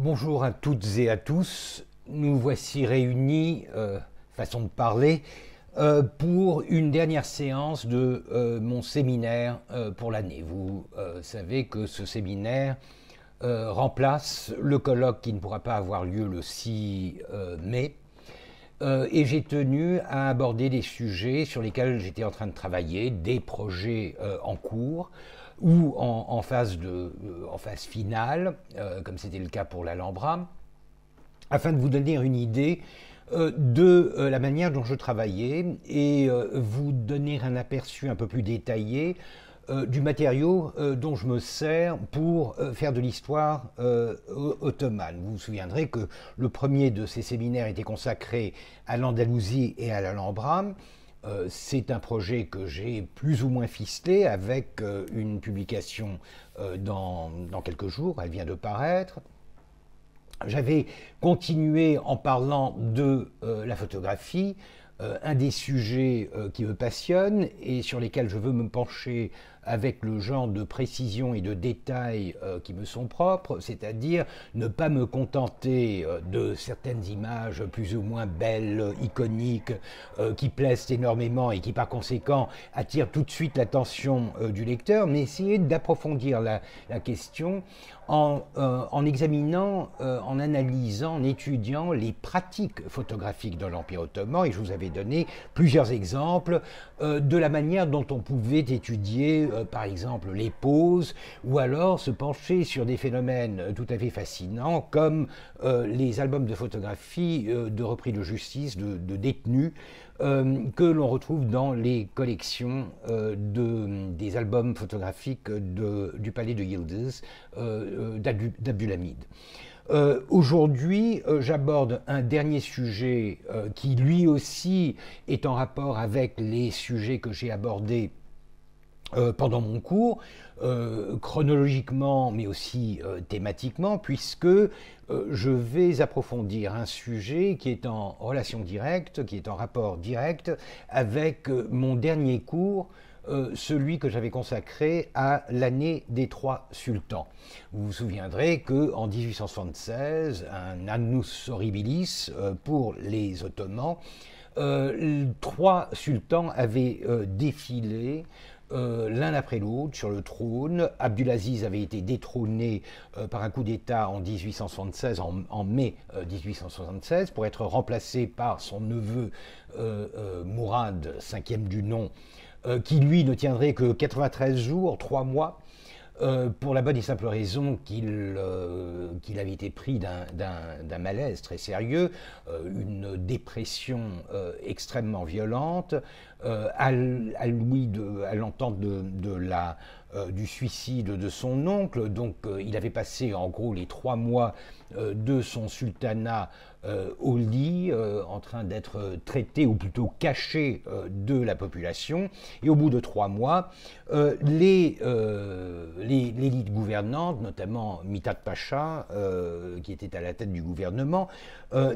Bonjour à toutes et à tous. Nous voici réunis, euh, façon de parler, euh, pour une dernière séance de euh, mon séminaire pour l'année. Vous savez que ce séminaire remplace le colloque qui ne pourra pas avoir lieu le 6 mai. et j'ai tenu à aborder des sujets sur lesquels j'étais en train de travailler, des projets en cours, ou euh, en, phase, finale, euh, comme c'était le cas pour l'Alhambra, afin de vous donner une idée euh, de la manière dont je travaillais et vous donner un aperçu un peu plus détaillé du matériau dont je me sers pour faire de l'histoire ottomane. Vous vous souviendrez que le premier de ces séminaires était consacré à l'Andalousie et à l'Alhambra. Euh, c'est un projet que j'ai plus ou moins ficelé avec euh, une publication euh, dans, dans, quelques jours, elle vient de paraître. J'avais continué en parlant de la photographie, un des sujets qui me passionne et sur lesquels je veux me pencher avec le genre de précision et de détails euh, qui me sont propres, c'est-à-dire ne pas me contenter euh, de certaines images plus ou moins belles, iconiques, euh, qui plaisent énormément et qui par conséquent attirent tout de suite l'attention du lecteur, mais essayer d'approfondir la, question en, en examinant, en analysant, en étudiant les pratiques photographiques de l'Empire ottoman, et je vous avais donné plusieurs exemples de la manière dont on pouvait étudier euh, par exemple les pauses, ou alors se pencher sur des phénomènes euh, tout à fait fascinants comme euh, les albums de photographie de repris de justice de, détenus que l'on retrouve dans les collections des albums photographiques du palais de Yildiz d'Abdulhamid. Aujourd'hui, j'aborde un dernier sujet qui lui aussi est en rapport avec les sujets que j'ai abordés euh, pendant mon cours, euh, chronologiquement mais aussi euh, thématiquement, puisque je vais approfondir un sujet qui est en relation directe, qui est en rapport direct avec mon dernier cours. celui que j'avais consacré à l'année des trois sultans. Vous vous souviendrez qu'en 1876, un annus horribilis pour les Ottomans, trois sultans avaient défilé euh, l'un après l'autre sur le trône. Abdulaziz avait été détrôné euh, par un coup d'État en 1876, en, mai 1876, euh, pour être remplacé par son neveu Mourad, cinquième du nom, qui lui ne tiendrait que 93 jours, 3 mois. Euh, pour la bonne et simple raison qu'il euh, avait été pris d'un malaise très sérieux, euh, une dépression extrêmement violente, à, à l'entente de, la euh, du suicide de son oncle. Donc euh, il avait passé en gros les trois mois euh, de son sultanat au lit, en train d'être traité ou plutôt caché de la population. Et au bout de trois mois, l'élite gouvernante, notamment Mitat Pacha, qui était à la tête du gouvernement,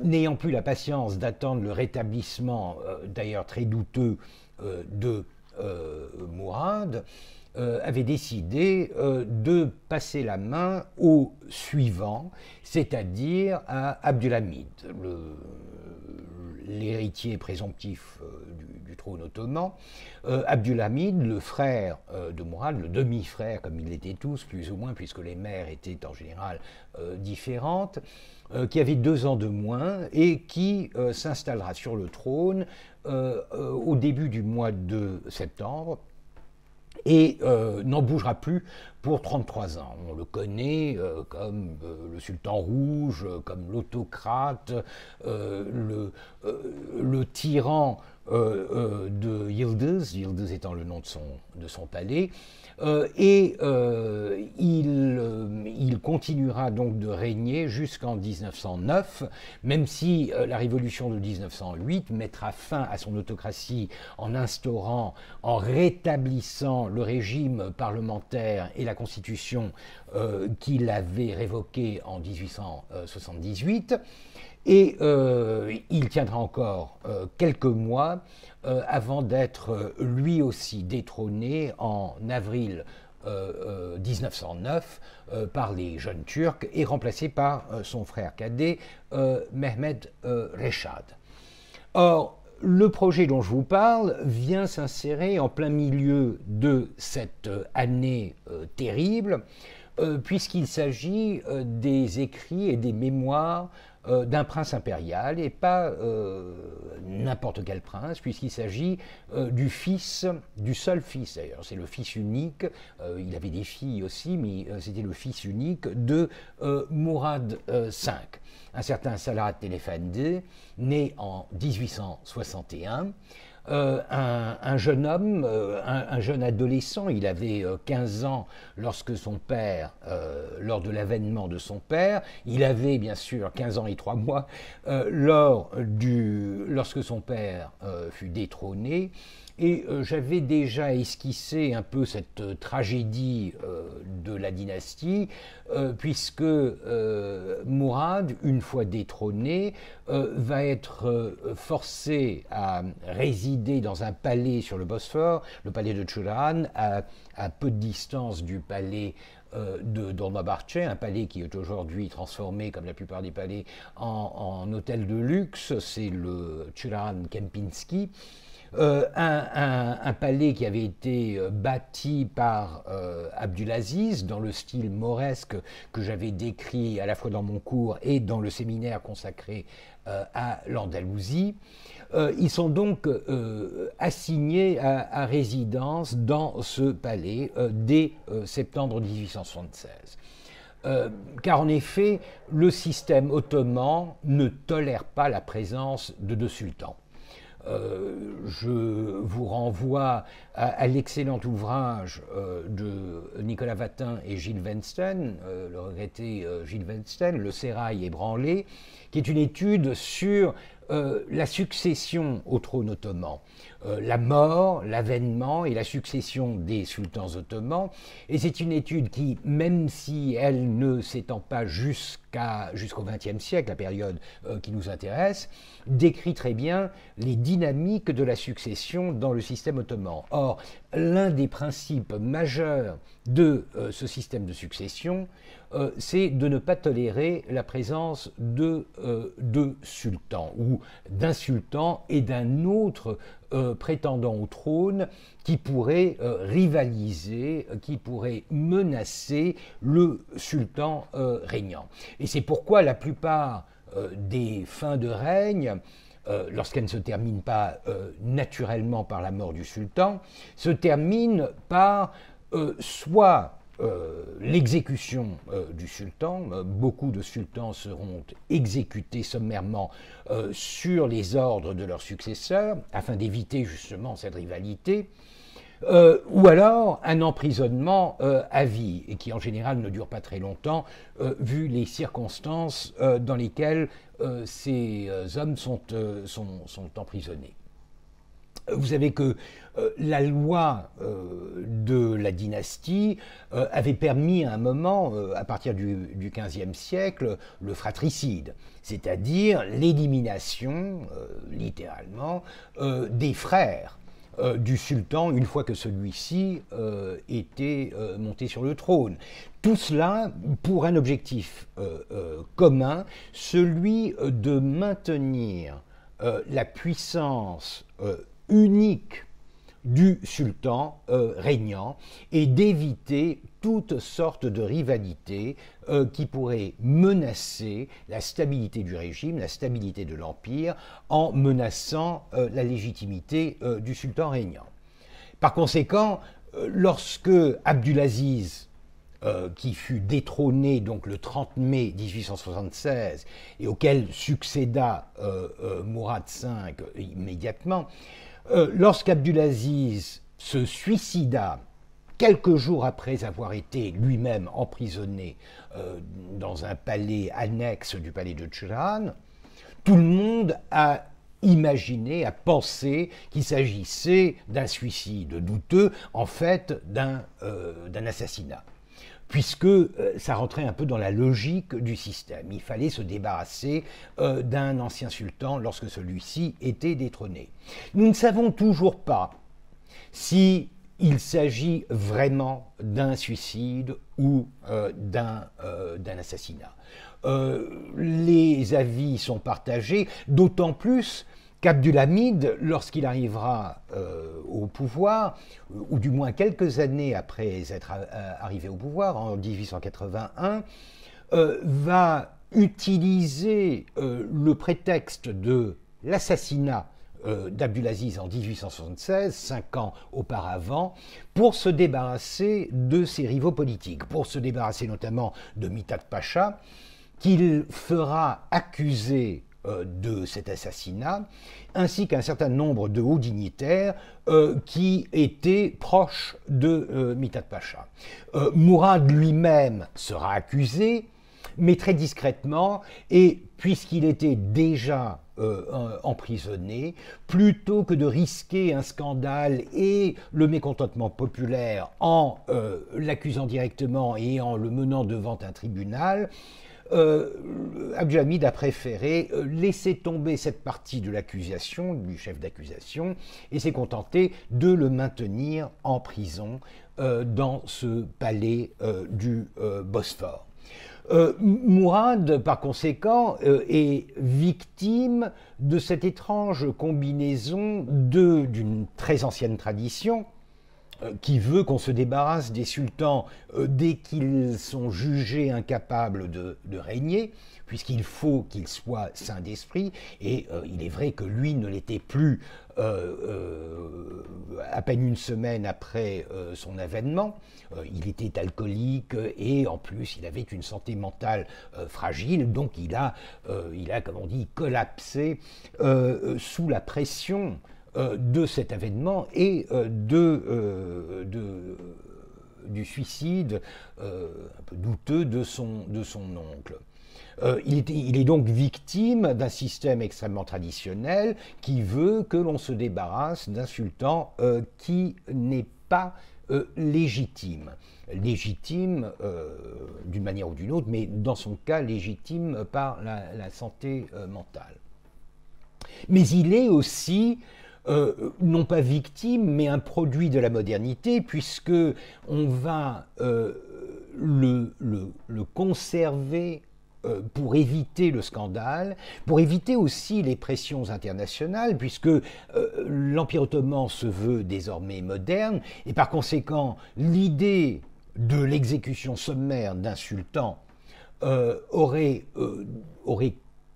n'ayant plus la patience d'attendre le rétablissement, d'ailleurs très douteux, de Mourad, euh, avait décidé euh, de passer la main au suivant, c'est-à-dire à Abdulhamid, l'héritier présomptif euh, du, trône ottoman. Abdulhamid, le frère de Mourad, le demi-frère, comme ils l'étaient tous, plus ou moins, puisque les mères étaient en général différentes, qui avait deux ans de moins et qui s'installera sur le trône au début du mois de septembre et euh, n'en bougera plus pour 33 ans. On le connaît euh, comme euh, le sultan rouge, comme l'autocrate, le, tyran de Yildiz, Yildiz étant le nom de son palais, euh, et euh, il, euh, il, continuera donc de régner jusqu'en 1909, même si la révolution de 1908 mettra fin à son autocratie en instaurant, en rétablissant le régime parlementaire et la constitution qu'il avait révoquée en 1878. Et il tiendra encore quelques mois euh, avant d'être euh, lui aussi détrôné en avril 1909 euh, par les jeunes Turcs et remplacé par son frère cadet Mehmed Rechad. Or, le projet dont je vous parle vient s'insérer en plein milieu de cette année terrible, puisqu'il s'agit des écrits et des mémoires euh, d'un prince impérial et pas euh, n'importe quel prince, puisqu'il s'agit euh, du fils, du seul fils d'ailleurs, c'est le fils unique, il avait des filles aussi, mais c'était le fils unique de Mourad V, un certain Salah Telefandé, né en 1861. Euh, un, jeune homme, euh, un, jeune adolescent, il avait 15 euh, ans lorsque son père, lors de l'avènement de son père, il avait bien sûr 15 ans et 3 mois lors du, lorsque son père fut détrôné. Et euh, j'avais déjà esquissé un peu cette euh, tragédie euh, de la dynastie, puisque Mourad, une fois détrôné, va être forcé à résider dans un palais sur le Bosphore, le palais de Tchouran, à, peu de distance du palais de Dolmabahçe, un palais qui est aujourd'hui transformé, comme la plupart des palais, en, hôtel de luxe, c'est le Tchuran Kempinski. Euh, un, palais qui avait été euh, bâti par euh, Abdulaziz dans le style mauresque que j'avais décrit à la fois dans mon cours et dans le séminaire consacré à l'Andalousie. ils sont donc assignés à, résidence dans ce palais dès septembre 1876. car en effet, le système ottoman ne tolère pas la présence de deux sultans. Euh, je vous renvoie à, l'excellent ouvrage euh, de Nicolas Vatin et Gilles Vensten, euh, le regretté Gilles Vensten, Le Sérail ébranlé, qui est une étude sur la succession au trône ottoman, la mort, l'avènement et la succession des sultans ottomans. Et c'est une étude qui, même si elle ne s'étend pas jusqu'à jusqu'au XXe siècle, la période euh, qui nous intéresse, décrit très bien les dynamiques de la succession dans le système ottoman. Or, l'un des principes majeurs de euh, ce système de succession, euh, c'est de ne pas tolérer la présence de deux sultans, ou d'un sultan et d'un autre prétendant au trône qui pourrait euh, rivaliser, euh, qui pourrait menacer le sultan euh, régnant. Et c'est pourquoi la plupart des fins de règne, lorsqu'elles ne se terminent pas naturellement par la mort du sultan, se terminent par soit l'exécution du sultan. beaucoup de sultans seront exécutés sommairement sur les ordres de leurs successeurs afin d'éviter justement cette rivalité. Euh, ou alors un emprisonnement euh, à vie, et qui en général ne dure pas très longtemps, euh, vu les circonstances dans lesquelles ces hommes sont, emprisonnés. Vous savez que la loi de la dynastie avait permis à un moment, à partir du, du, XVe siècle, le fratricide, c'est-à-dire l'élimination, littéralement, des frères euh, du sultan une fois que celui-ci euh, était euh, monté sur le trône. Tout cela pour un objectif commun, celui de maintenir la puissance unique du sultan régnant et d'éviter toutes sortes de rivalités euh, qui pourraient menacer la stabilité du régime, la stabilité de l'Empire, en menaçant euh, la légitimité euh, du sultan régnant. Par conséquent, lorsque Abdulaziz qui fut détrôné donc le 30 mai 1876 et auquel succéda Mourad V immédiatement, lorsqu'Abdulaziz se suicida quelques jours après avoir été lui-même emprisonné euh, dans un palais annexe du palais de Tchuran, tout le monde a imaginé, a pensé qu'il s'agissait d'un suicide douteux, en fait d'un euh, assassinat puisque euh, ça rentrait un peu dans la logique du système. Il fallait se débarrasser d'un ancien sultan lorsque celui-ci était détrôné. Nous ne savons toujours pas si il s'agit vraiment d'un suicide ou euh, euh, d'un assassinat. Euh, les avis sont partagés, d'autant plus qu'Abdulhamid, lorsqu'il arrivera au pouvoir, ou du moins quelques années après être arrivé au pouvoir, en 1881, va utiliser le prétexte de l'assassinat euh, d'Abdulaziz en 1876, cinq ans auparavant, pour se débarrasser de ses rivaux politiques, pour se débarrasser notamment de Mitad Pacha, qu'il fera accuser euh, de cet assassinat, ainsi qu'un certain nombre de hauts dignitaires euh, qui étaient proches de Mitad Pacha. Mourad lui-même sera accusé, mais très discrètement, et puisqu'il était déjà euh, emprisonné plutôt que de risquer un scandale et le mécontentement populaire en euh, l'accusant directement et en le menant devant un tribunal, euh, a préféré euh, laisser tomber cette partie de l'accusation, du chef d'accusation, et s'est contenté de le maintenir en prison dans ce palais du Bosphore. Euh, Mourad, par conséquent, euh, est victime de cette étrange combinaison d'une très ancienne tradition euh, qui veut qu'on se débarrasse des sultans dès qu'ils sont jugés incapables de, de régner, puisqu'il faut qu'ils soient saints d'esprit, et il est vrai que lui ne l'était plus euh, euh, à peine une semaine après euh, son avènement. il était alcoolique et en plus il avait une santé mentale fragile, donc il a, il a, comme on dit, collapsé sous la pression de cet avènement et de, du suicide un peu douteux de son, de son oncle. Euh, il, est, donc victime d'un système extrêmement traditionnel qui veut que l'on se débarrasse d'un sultan euh, qui n'est pas euh, légitime. Légitime d'une manière ou d'une autre, mais dans son cas légitime par la, santé mentale. Mais il est aussi non pas victime, mais un produit de la modernité, puisque on va le, conserver euh, pour éviter le scandale, pour éviter aussi les pressions internationales, puisque euh, l'Empire ottoman se veut désormais moderne, et par conséquent, l'idée de l'exécution sommaire d'un sultan euh, aurait,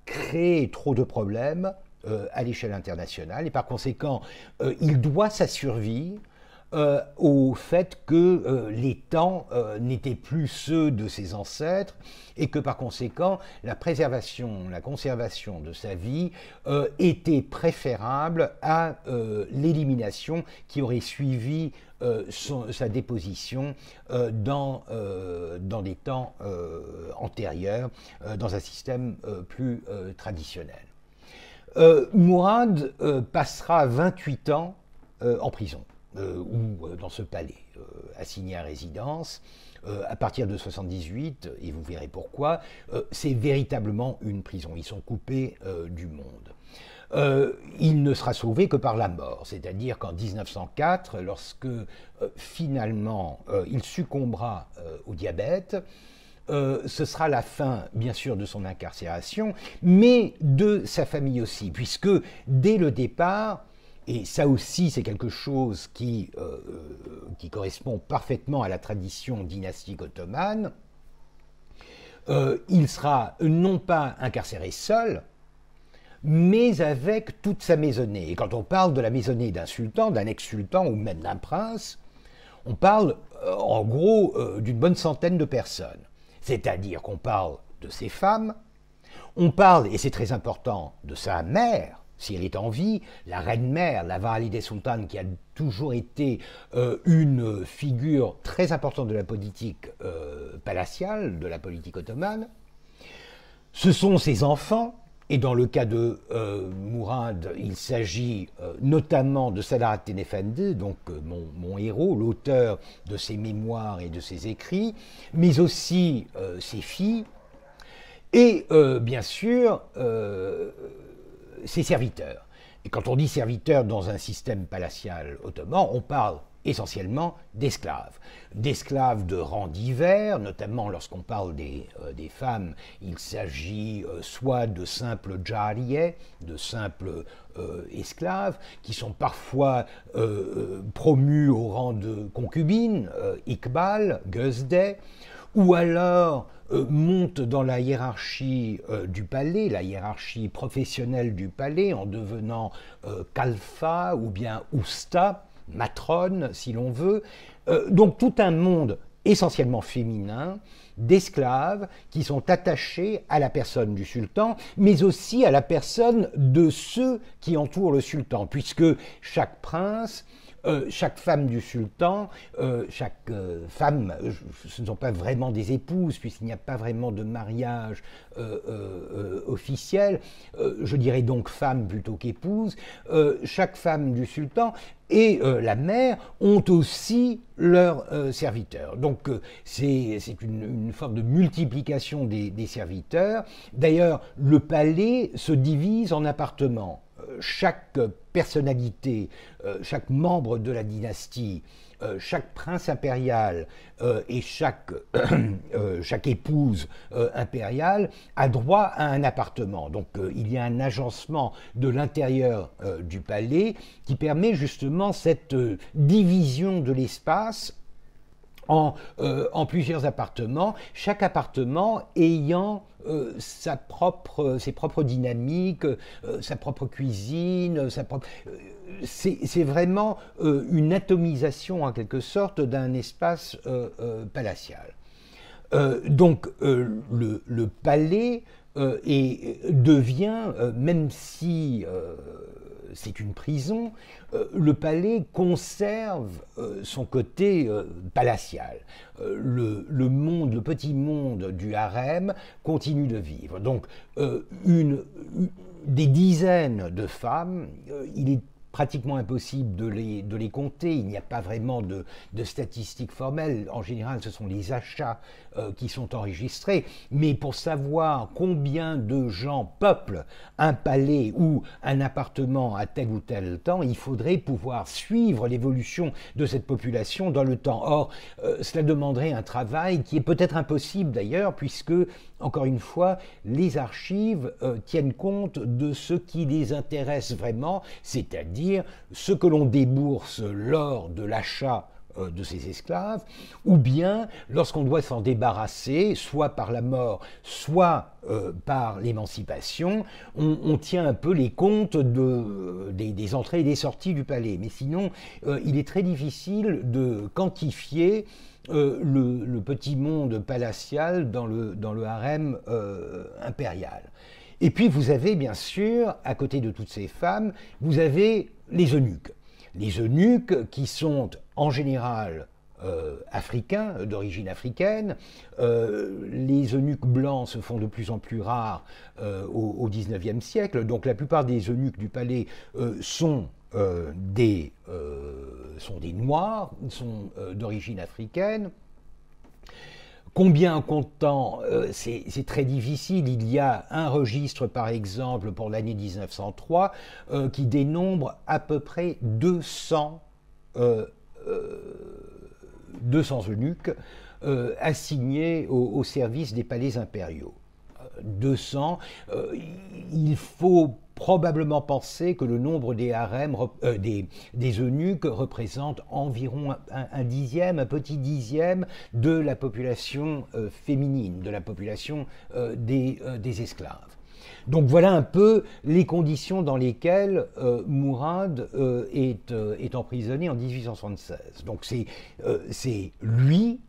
créé trop de problèmes à l'échelle internationale, et par conséquent, il doit sa survie euh, au fait que euh, les temps euh, n'étaient plus ceux de ses ancêtres et que par conséquent la préservation, la conservation de sa vie était préférable à l'élimination qui aurait suivi sa déposition dans, dans des temps antérieurs, dans un système plus traditionnel. Mourad passera 28 ans en prison. Euh, ou euh, dans ce palais euh, assigné à résidence, à partir de 78, et vous verrez pourquoi, c'est véritablement une prison. Ils sont coupés du monde. il ne sera sauvé que par la mort, c'est-à-dire qu'en 1904, lorsque finalement il succombera au diabète, ce sera la fin, bien sûr, de son incarcération, mais de sa famille aussi, puisque dès le départ, et ça aussi, c'est quelque chose euh, euh, qui, correspond parfaitement à la tradition dynastique ottomane. Euh, il sera non pas incarcéré seul, mais avec toute sa maisonnée. Et quand on parle de la maisonnée d'un sultan, d'un ex-sultan ou même d'un prince, on parle en gros d'une bonne centaine de personnes. C'est-à-dire qu'on parle de ses femmes, on parle, et c'est très important, de sa mère, si elle est en vie, la reine-mère, la Valide Sultan qui a toujours été euh, une figure très importante de la politique euh, palatiale, de la politique ottomane. Ce sont ses enfants, et dans le cas de euh, Mourad, il s'agit notamment de Salah Tenefendi, donc mon, mon, héros, l'auteur de ses mémoires et de ses écrits, mais aussi ses filles, et bien sûr ses serviteurs. Et quand on dit serviteur dans un système palatial ottoman, on parle essentiellement d'esclaves. D'esclaves de rang divers, notamment lorsqu'on parle des, euh, femmes, il s'agit euh, soit de simples jariyeh, de simples euh, esclaves, qui sont parfois promus au rang de concubines, ikbal, Gözde, ou alors euh, monte dans la hiérarchie euh, du palais, la hiérarchie professionnelle du palais, en devenant kalfa euh, ou bien ousta, matrone si l'on veut. donc tout un monde essentiellement féminin d'esclaves qui sont attachés à la personne du sultan, mais aussi à la personne de ceux qui entourent le sultan, puisque chaque prince euh, chaque femme du sultan, euh, chaque euh, femme, ce ne sont pas vraiment des épouses, puisqu'il n'y a pas vraiment de mariage officiel, je dirais donc femme plutôt qu'épouse, chaque femme du sultan et la mère ont aussi leurs serviteurs. Donc c'est une, forme de multiplication des serviteurs. D'ailleurs, le palais se divise en appartements chaque personnalité, euh, chaque membre de la dynastie, euh, chaque prince impérial euh, et chaque, chaque épouse impériale a droit à un appartement. Donc il y a un agencement de l'intérieur du palais qui permet justement cette division de l'espace euh, en, plusieurs appartements, chaque appartement ayant euh, sa propre, ses propres dynamiques, euh, sa propre cuisine, sa propre... C'est vraiment une atomisation en quelque sorte d'un espace palatial. donc le, palais devient, même si euh, c'est une prison, euh, le palais conserve euh, son côté palatial. Le, monde, le petit monde du harem continue de vivre. Donc, des dizaines de femmes, il est pratiquement impossible de les, de les compter. Il n'y a pas vraiment de, statistiques formelles. En général, ce sont les achats euh, qui sont enregistrés, mais pour savoir combien de gens peuplent un palais ou un appartement à tel ou tel temps, il faudrait pouvoir suivre l'évolution de cette population dans le temps. Or, euh, cela demanderait un travail qui est peut-être impossible d'ailleurs, puisque, encore une fois, les archives euh, tiennent compte de ce qui les intéresse vraiment, c'est-à-dire ce que l'on débourse lors de l'achat euh, de ses esclaves, ou bien lorsqu'on doit s'en débarrasser, soit par la mort, soit euh, par l'émancipation, on, tient un peu les comptes euh, des, entrées et des sorties du palais. Mais sinon, il est très difficile de quantifier le, le, petit monde palatial dans le, dans le harem impérial. Et puis vous avez bien sûr, à côté de toutes ces femmes, vous avez les eunuques les eunuques qui sont en général euh, africains, d'origine africaine. Euh, les eunuques blancs se font de plus en plus rares euh, au XIXe siècle, donc la plupart des eunuques du palais sont des, sont des noirs, sont d'origine africaine. Combien comptant euh, C'est très difficile. Il y a un registre, par exemple, pour l'année 1903, euh, qui dénombre à peu près 200, 200 euh, eunuques assignés au, service des palais impériaux. 200, il faut probablement penser que le nombre des harems, euh, des, des, eunuques représente environ un, dixième, un petit dixième de la population euh, féminine, de la population euh, des, des, esclaves. Donc voilà un peu les conditions dans lesquelles Mourad est, est, emprisonné en 1876. Donc c'est lui,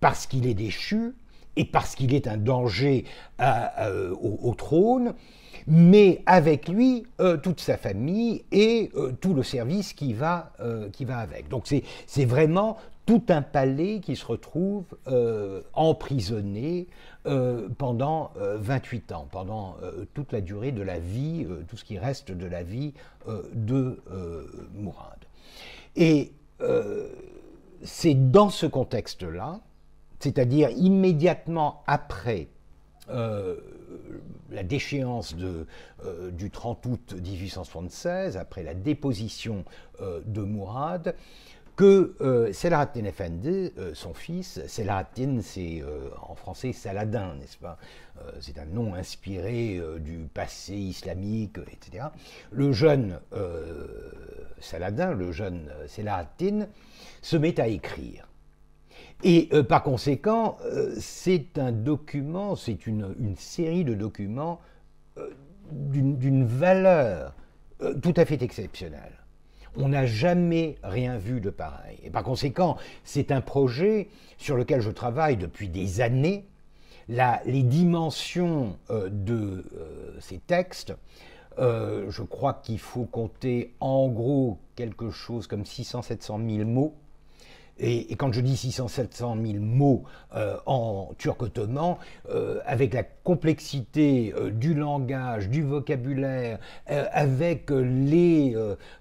parce qu'il est déchu et parce qu'il est un danger au, trône, mais avec lui euh, toute sa famille et euh, tout le service qui va, euh, qui va avec. Donc c'est vraiment tout un palais qui se retrouve emprisonné pendant 28 ans, pendant toute la durée de la vie, tout ce qui reste de la vie de Mourad. Et c'est dans ce contexte-là, c'est-à-dire immédiatement après la déchéance euh, du 30 août 1876, après la déposition euh, de Mourad, que euh, Selahattin Effendi, son fils, Selahattin, c'est en français Saladin, n'est-ce pas C'est un nom inspiré du passé islamique, etc. Le jeune Saladin, le jeune Selahattin, se met à écrire. Et euh, par conséquent, euh, c'est un document, c'est une, série de documents euh, d'une valeur tout à fait exceptionnelle. On n'a jamais rien vu de pareil. Et par conséquent, c'est un projet sur lequel je travaille depuis des années. les dimensions de ces textes, je crois qu'il faut compter en gros quelque chose comme 600-700 000 mots et, quand je dis 600-700 000 mots euh, en turc ottoman, euh, avec la complexité euh, du langage, du vocabulaire, avec les,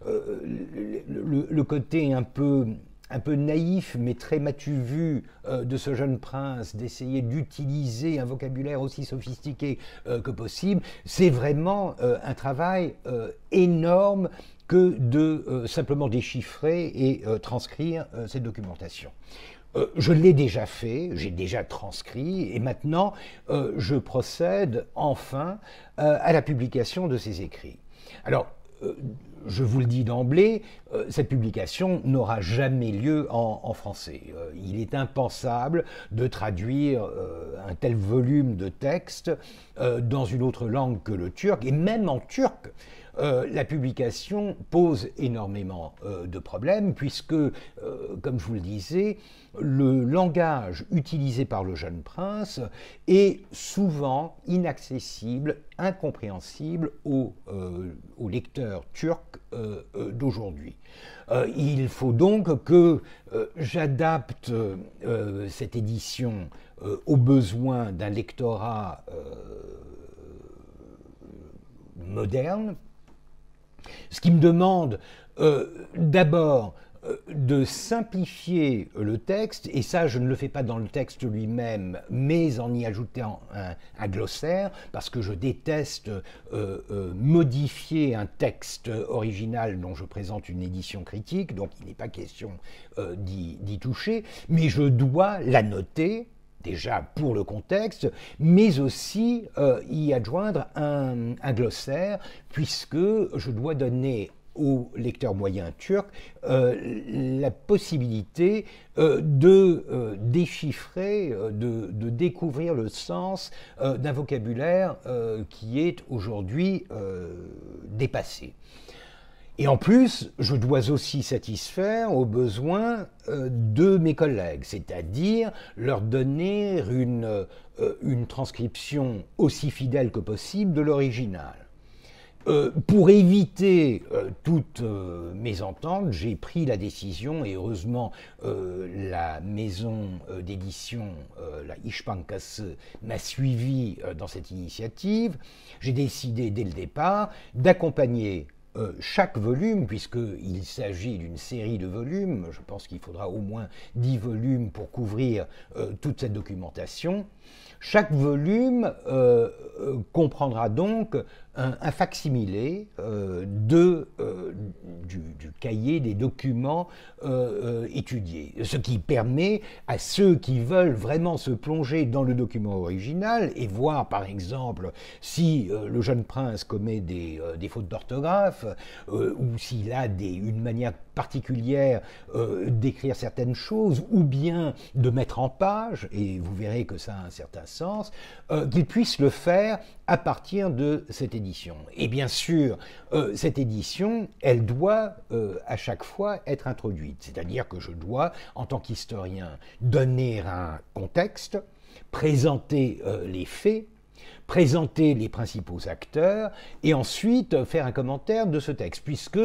le, côté un peu un peu naïf mais très matuvu vu de ce jeune prince d'essayer d'utiliser un vocabulaire aussi sophistiqué que possible, c'est vraiment un travail énorme que de euh, simplement déchiffrer et euh, transcrire euh, cette documentation. je l'ai déjà fait, j'ai déjà transcrit, et maintenant je procède enfin à la publication de ces écrits. Alors, je vous le dis d'emblée, cette publication n'aura jamais lieu en, en, français. il est impensable de traduire un tel volume de texte dans une autre langue que le turc, et même en turc. Euh, la publication pose énormément euh, de problèmes puisque, euh, comme je vous le disais, le langage utilisé par le jeune prince est souvent inaccessible, incompréhensible aux, aux lecteurs turcs d'aujourd'hui. il faut donc que j'adapte cette édition aux besoins d'un lectorat moderne, ce qui me demande euh, d'abord euh, de simplifier le texte, et ça je ne le fais pas dans le texte lui-même, mais en y ajoutant un, glossaire, parce que je déteste euh, modifier un texte original dont je présente une édition critique, donc il n'est pas question d'y toucher, mais je dois l'annoter déjà pour le contexte, mais aussi euh, y adjoindre un, glossaire, puisque je dois donner au lecteur moyen turc euh, la possibilité euh, de déchiffrer, de, découvrir le sens d'un vocabulaire qui est aujourd'hui dépassé. Et en plus, je dois aussi satisfaire aux besoins euh, de mes collègues, c'est-à-dire leur donner euh, une, transcription aussi fidèle que possible de l'original. Euh, pour éviter toutes mes j'ai pris la décision, et heureusement la maison d'édition, la Ishpankasse, m'a suivi dans cette initiative, j'ai décidé dès le départ d'accompagner euh, chaque volume, puisqu'il s'agit d'une série de volumes, je pense qu'il faudra au moins 10 volumes pour couvrir euh, toute cette documentation, chaque volume euh, comprendra donc un, facsimilé euh, de, euh, du, cahier des documents euh, étudiés, ce qui permet à ceux qui veulent vraiment se plonger dans le document original et voir par exemple si le jeune prince commet des, fautes d'orthographe ou s'il a des, une manière particulière d'écrire certaines choses ou bien de mettre en page, et vous verrez que ça a un certain sens, qu'ils puisse le faire à partir de cette édition et bien sûr, euh, cette édition, elle doit euh, à chaque fois être introduite. C'est-à-dire que je dois, en tant qu'historien, donner un contexte, présenter euh, les faits, présenter les principaux acteurs et ensuite faire un commentaire de ce texte, puisque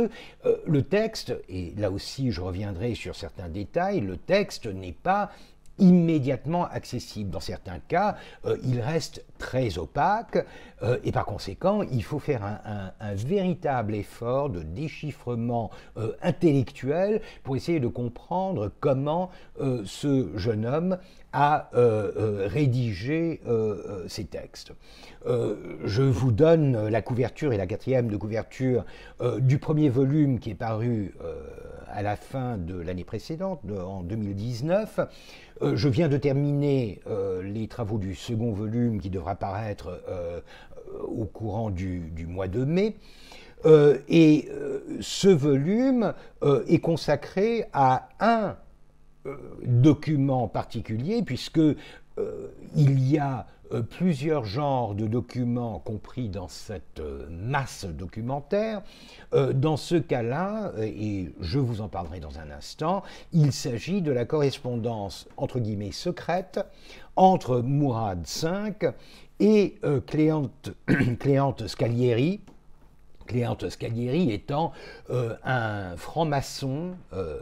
le texte, et là aussi je reviendrai sur certains détails, le texte n'est pas immédiatement accessible. Dans certains cas, euh, il reste très opaque euh, et par conséquent, il faut faire un, véritable effort de déchiffrement euh, intellectuel pour essayer de comprendre comment ce jeune homme a rédigé ces textes. je vous donne la couverture et la quatrième de couverture du premier volume qui est paru à la fin de l'année précédente, en 2019. Euh, je viens de terminer euh, les travaux du second volume qui devra paraître euh, au courant du, du, mois de mai. et ce volume est consacré à un document particulier, puisque il y a euh, plusieurs genres de documents compris dans cette euh, masse documentaire. Euh, dans ce cas-là, et je vous en parlerai dans un instant, il s'agit de la correspondance entre guillemets secrète entre Mourad V et Cléante, Cléante Scalieri, Cléante Scalieri étant un franc-maçon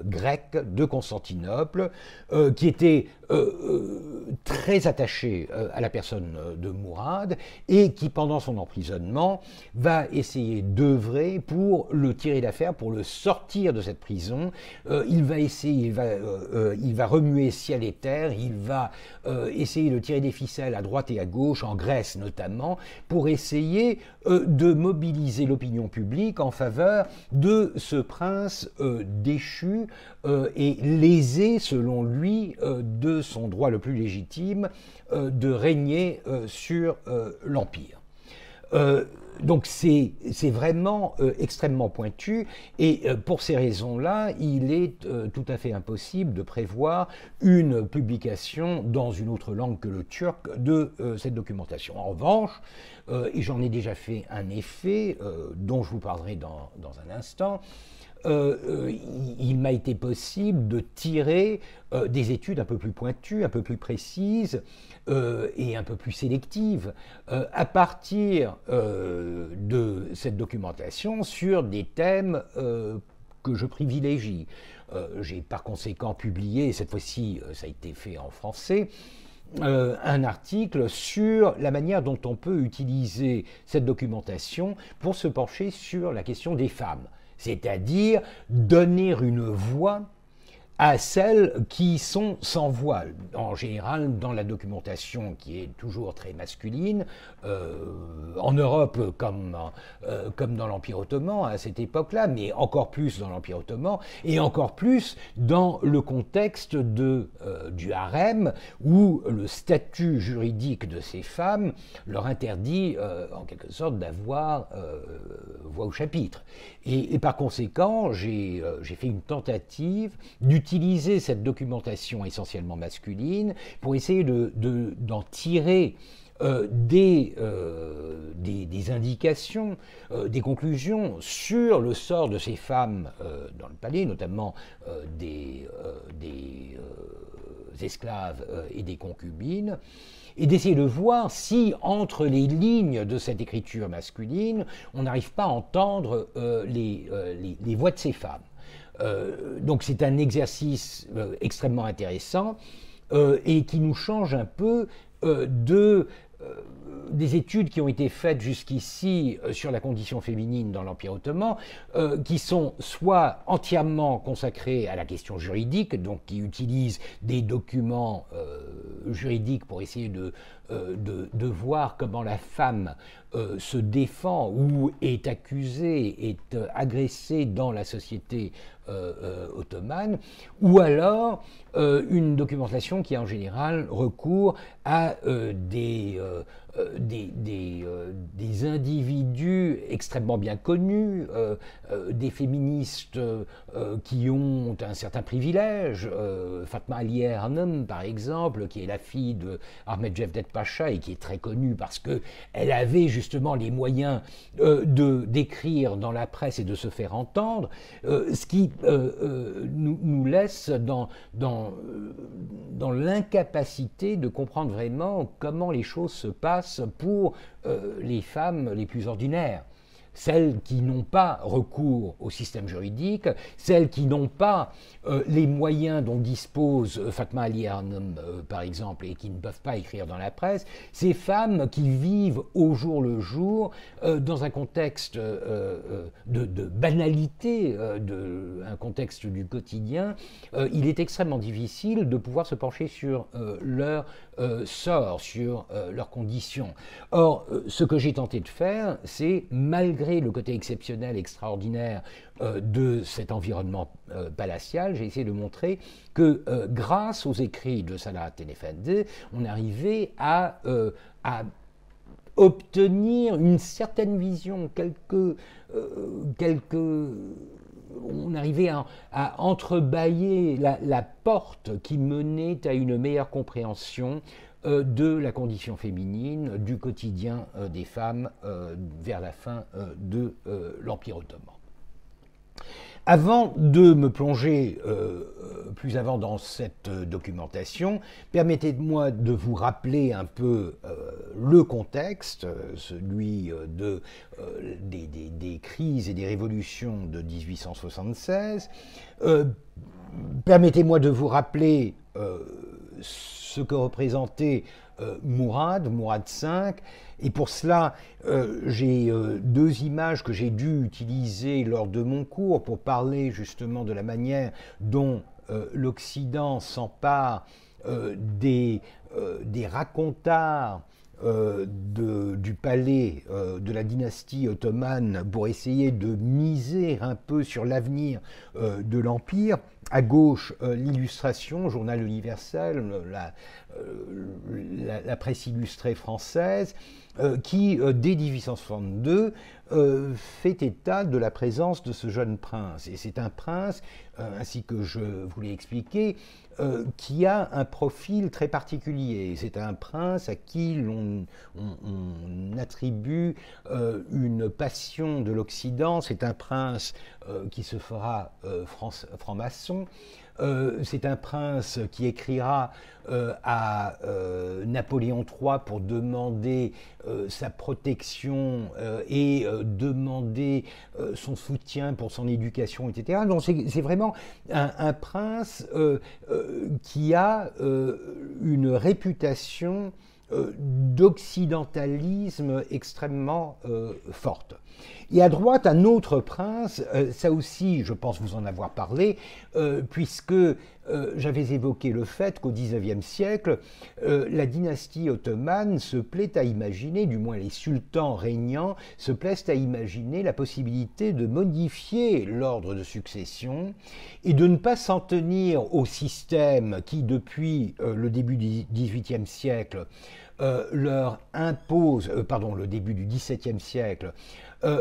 grec de Constantinople, qui était euh, euh, très attaché euh, à la personne de Mourad et qui, pendant son emprisonnement, va essayer d'œuvrer pour le tirer d'affaire, pour le sortir de cette prison. il va essayer, il va, il va remuer ciel et terre, il va essayer de tirer des ficelles à droite et à gauche, en Grèce notamment, pour essayer de mobiliser l'opinion publique en faveur de ce prince déchu euh, et lésé, selon lui, euh, de son droit le plus légitime euh, de régner sur l'Empire. donc c'est vraiment extrêmement pointu et pour ces raisons-là, il est tout à fait impossible de prévoir une publication dans une autre langue que le turc de cette documentation. En revanche, et j'en ai déjà fait un effet dont je vous parlerai dans un instant, euh, euh, il m'a été possible de tirer euh, des études un peu plus pointues, un peu plus précises et un peu plus sélectives à partir de cette documentation sur des thèmes que je privilégie. J'ai par conséquent publié, cette fois-ci ça a été fait en français, un article sur la manière dont on peut utiliser cette documentation pour se pencher sur la question des femmes c'est-à-dire donner une voix à celles qui sont sans voile. En général, dans la documentation qui est toujours très masculine, euh, en Europe comme, euh, comme dans l'Empire ottoman à cette époque-là, mais encore plus dans l'Empire ottoman, et encore plus dans le contexte de, euh, du harem, où le statut juridique de ces femmes leur interdit en quelque sorte d'avoir voix au chapitre. Et, par conséquent, j'ai fait une tentative du utiliser cette documentation essentiellement masculine pour essayer d'en tirer euh, euh, des, indications, euh, des conclusions sur le sort de ces femmes dans le palais, notamment des, esclaves et des concubines, et d'essayer de voir si, entre les lignes de cette écriture masculine, on n'arrive pas à entendre les voix de ces femmes. Euh, donc c'est un exercice euh, extrêmement intéressant euh, et qui nous change un peu de des études qui ont été faites jusqu'ici sur la condition féminine dans l'Empire ottoman, qui sont soit entièrement consacrées à la question juridique, donc qui utilisent des documents juridiques pour essayer de, de, voir comment la femme se défend ou est accusée, est agressée dans la société euh, euh, ottomane, ou alors euh, une documentation qui en général recours à des euh, des, euh, des, individus extrêmement bien connus, euh, des féministes qui ont un certain privilège, Fatma Ali Ernum par exemple, qui est la fille de Ahmed Jevdet Pacha et qui est très connue parce qu'elle avait justement les moyens de d'écrire dans la presse et de se faire entendre, ce qui nous, nous, laisse dans, dans, dans l'incapacité de comprendre vraiment comment les choses se passent pour euh, les femmes les plus ordinaires celles qui n'ont pas recours au système juridique, celles qui n'ont pas euh, les moyens dont dispose euh, Fatma Ali Arnum, euh, par exemple, et qui ne peuvent pas écrire dans la presse, ces femmes qui vivent au jour le jour dans un contexte de, de, banalité, de, un contexte du quotidien, il est extrêmement difficile de pouvoir se pencher sur leur sort, sur leurs conditions. Or, ce que j'ai tenté de faire, c'est malgré le côté exceptionnel, extraordinaire euh, de cet environnement euh, palatial, j'ai essayé de montrer que euh, grâce aux écrits de Salah Tenefendi, on arrivait à, à obtenir une certaine vision, quelques, quelques on arrivait à, à entrebâiller la, la, porte qui menait à une meilleure compréhension euh, de la condition féminine, du quotidien euh, des femmes euh, vers la fin de l'Empire ottoman. Avant de me plonger plus avant dans cette documentation, permettez-moi de vous rappeler un peu le contexte, celui de, des, des, crises et des révolutions de 1876. permettez-moi de vous rappeler ce que représentait euh, Mourad, Mourad V. Et pour cela, euh, j'ai euh, deux images que j'ai dû utiliser lors de mon cours pour parler justement de la manière dont l'Occident s'empare des, des racontars du palais de la dynastie ottomane pour essayer de miser un peu sur l'avenir de l'Empire à gauche, euh, l'illustration, journal universel, euh, euh, la presse illustrée française, euh, qui, euh, dès 1862, euh, fait état de la présence de ce jeune prince. Et c'est un prince, ainsi que je vous l'ai expliqué, qui a un profil très particulier. C'est un prince à qui l'on on attribue une passion de l'Occident. C'est un prince qui se fera franc-maçon. Euh, c'est un prince qui écrira euh, à euh, Napoléon III pour demander sa protection et demander son soutien pour son éducation, etc. Donc c'est vraiment un prince qui a une réputation euh, d'occidentalisme extrêmement euh, forte. Et à droite, un autre prince, euh, ça aussi, je pense vous en avoir parlé, puisque euh, j'avais évoqué le fait qu'au XIXe siècle, euh, la dynastie ottomane se plaît à imaginer, du moins les sultans régnants se plaisent à imaginer la possibilité de modifier l'ordre de succession et de ne pas s'en tenir au système qui, depuis euh, le début du XVIIIe siècle, leur impose, pardon, le début du XVIIe siècle,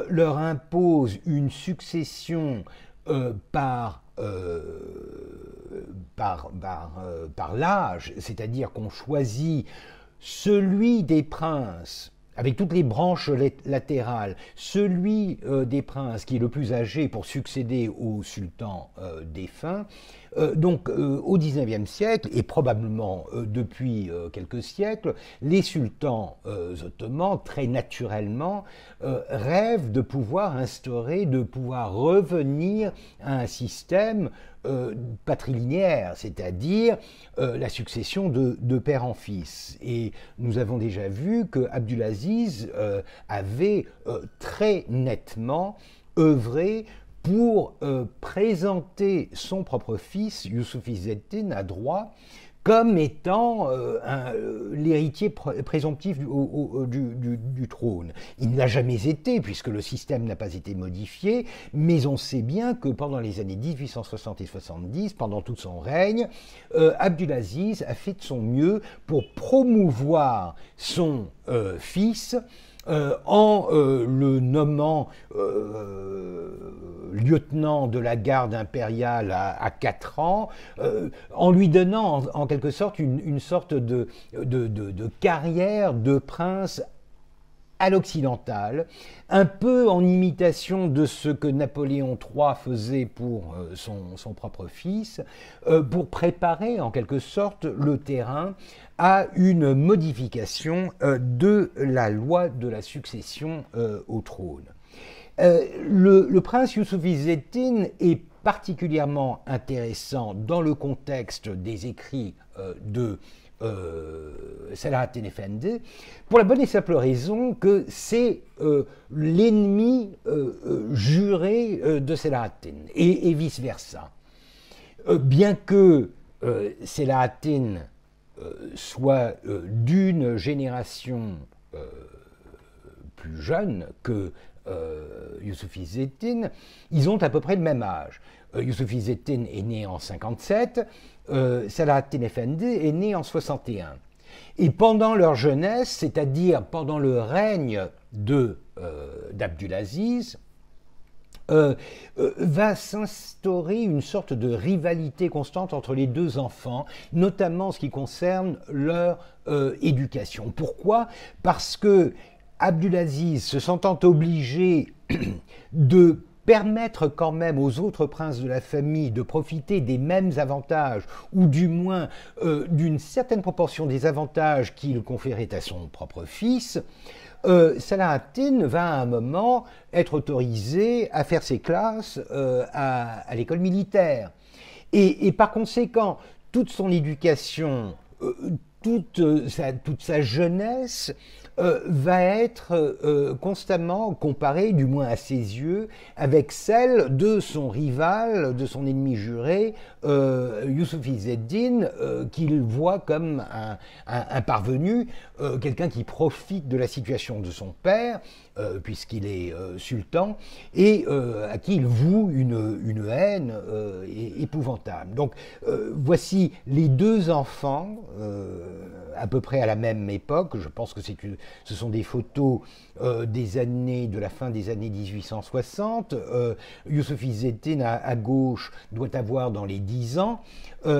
leur impose une succession par euh, euh, par, l'âge, c'est-à-dire qu'on choisit celui des princes avec toutes les branches latérales, celui euh, des princes qui est le plus âgé pour succéder au sultan défunt, euh, donc euh, au XIXe siècle, et probablement euh, depuis quelques siècles, les sultans ottomans, très naturellement, rêvent de pouvoir instaurer, de pouvoir revenir à un système patrilinéaire, c'est-à-dire la succession de, père en fils. Et nous avons déjà vu que Abdulaziz avait très nettement œuvré pour euh, présenter son propre fils, Youssouf Izzeddin, à droit, comme étant l'héritier présomptif du, trône. Il n'a jamais été, puisque le système n'a pas été modifié, mais on sait bien que pendant les années 1860 et 70, pendant tout son règne, euh, Abdulaziz a fait de son mieux pour promouvoir son euh, fils euh, en euh, le nommant euh, lieutenant de la garde impériale à, quatre 4 ans, en lui donnant en, quelque sorte une, sorte de, de, carrière de prince à l'occidental, un peu en imitation de ce que Napoléon III faisait pour euh, son, propre fils, euh, pour préparer en quelque sorte le terrain à une modification euh, de la loi de la succession au trône. le, prince Youssouf Izzettin est particulièrement intéressant dans le contexte des écrits de euh, Selahattin Effendi, pour la bonne et simple raison que c'est euh, l'ennemi euh, juré de Selahattin, et, et vice-versa. bien que Selahattin soit d'une génération plus jeune que euh, Youssouf ils ont à peu près le même âge. Euh, Youssef Zettin est né en 57, euh, Salahattin est né en 61. Et pendant leur jeunesse, c'est-à-dire pendant le règne de euh, d'Abdulaziz, euh, va s'instaurer une sorte de rivalité constante entre les deux enfants, notamment en ce qui concerne leur éducation. Pourquoi Parce que Abdulaziz, se sentant obligé de permettre quand même aux autres princes de la famille de profiter des mêmes avantages, ou du moins euh, d'une certaine proportion des avantages qu'il conférait à son propre fils, euh, va à un moment être autorisé à faire ses classes euh, à, l'école militaire. Et, par conséquent, toute son éducation, euh, toute sa jeunesse euh, va être euh, constamment comparé, du moins à ses yeux, avec celle de son rival, de son ennemi juré, euh, Youssouf euh, qu'il voit comme un parvenu, quelqu'un qui profite de la situation de son père euh, puisqu'il est euh, sultan, et euh, à qui il voue une, haine épouvantable. Donc voici les deux enfants, à peu près à la même époque, je pense que ce sont des photos des années, de la fin des années 1860, Youssef à, gauche doit avoir dans les 10 ans,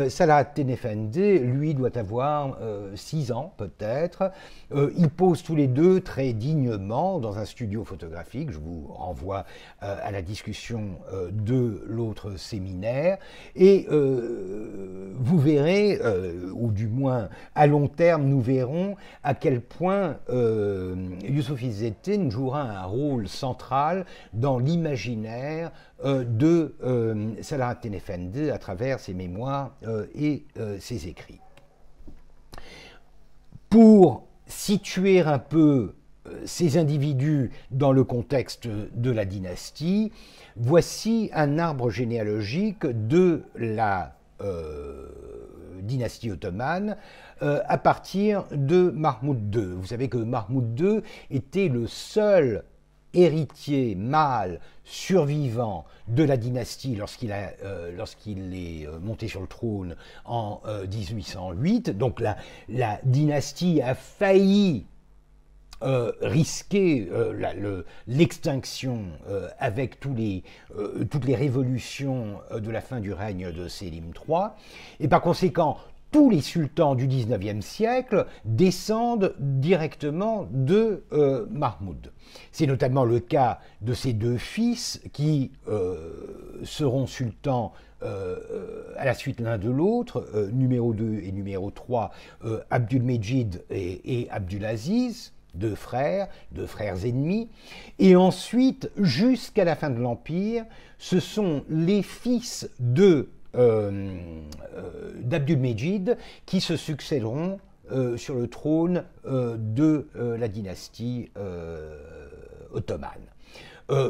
Salah Tenefende, lui, doit avoir 6 ans peut-être, ils posent tous les deux très dignement dans un studio photographique. Je vous renvoie euh, à la discussion euh, de l'autre séminaire. Et euh, vous verrez, ou du moins à long terme, nous verrons à quel point Youssouf Izzettin jouera un rôle central dans l'imaginaire de Salah Tenefende à travers ses mémoires et ses écrits. Pour situer un peu euh, ces individus dans le contexte de la dynastie, voici un arbre généalogique de la euh, dynastie ottomane euh, à partir de Mahmoud II. Vous savez que Mahmoud II était le seul héritier mâle survivant de la dynastie lorsqu'il est monté sur le trône en 1808. Donc la dynastie a failli euh, risquer euh, l'extinction euh, avec toutes les révolutions de la fin du règne de Selim III. Et par conséquent, tous les sultans du XIXe siècle descendent directement de Mahmoud. C'est notamment le cas de ses deux fils qui seront sultans à la suite l'un de l'autre, numéro 2 et numéro 3, Abdul Mejid et, et Abdulaziz, deux frères, deux frères ennemis, et ensuite, jusqu'à la fin de l'Empire, ce sont les fils de euh, euh, d'Abdul-Mejid qui se succéderont euh, sur le trône de la dynastie ottomane.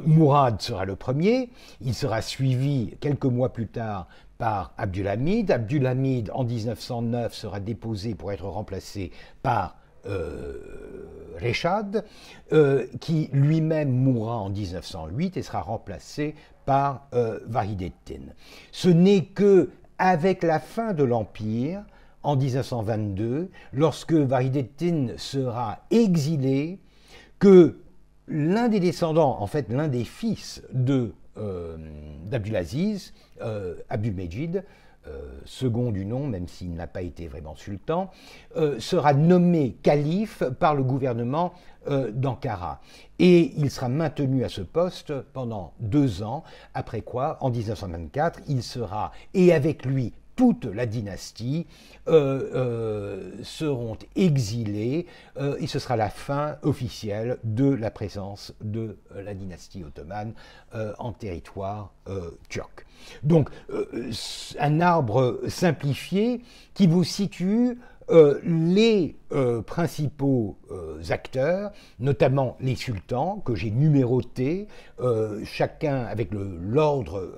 Mourad sera le premier, il sera suivi quelques mois plus tard par Abdulhamid. Abdulhamid, en 1909, sera déposé pour être remplacé par euh, Rechad, euh, qui lui-même mourra en 1908 et sera remplacé par euh, Vahidettin. Ce n'est que avec la fin de l'Empire, en 1922, lorsque Vahidettin sera exilé, que l'un des descendants, en fait l'un des fils de euh, d'Abdulaziz, euh, second du nom, même s'il n'a pas été vraiment sultan, euh, sera nommé calife par le gouvernement euh, d'Ankara. Et il sera maintenu à ce poste pendant deux ans, après quoi, en 1924, il sera, et avec lui toute la dynastie euh, euh, seront exilés euh, et ce sera la fin officielle de la présence de la dynastie ottomane en territoire turc. Donc un arbre simplifié qui vous situe euh, les euh, principaux euh, acteurs, notamment les sultans, que j'ai numérotés, chacun avec l'ordre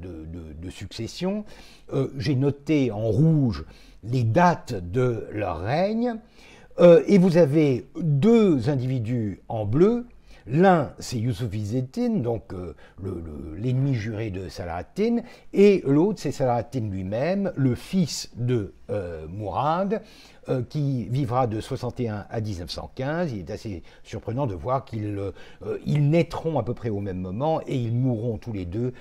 de, succession. j'ai noté en rouge les dates de leur règne. et vous avez deux individus en bleu L'un, c'est Yusuf Izzetin, donc euh, l'ennemi juré de Salatin, et l'autre, c'est Salatin lui-même, le fils de euh, Mourad, euh, qui vivra de 61 à 1915. Il est assez surprenant de voir qu'ils naîtront à peu près au même moment et ils mourront tous les deux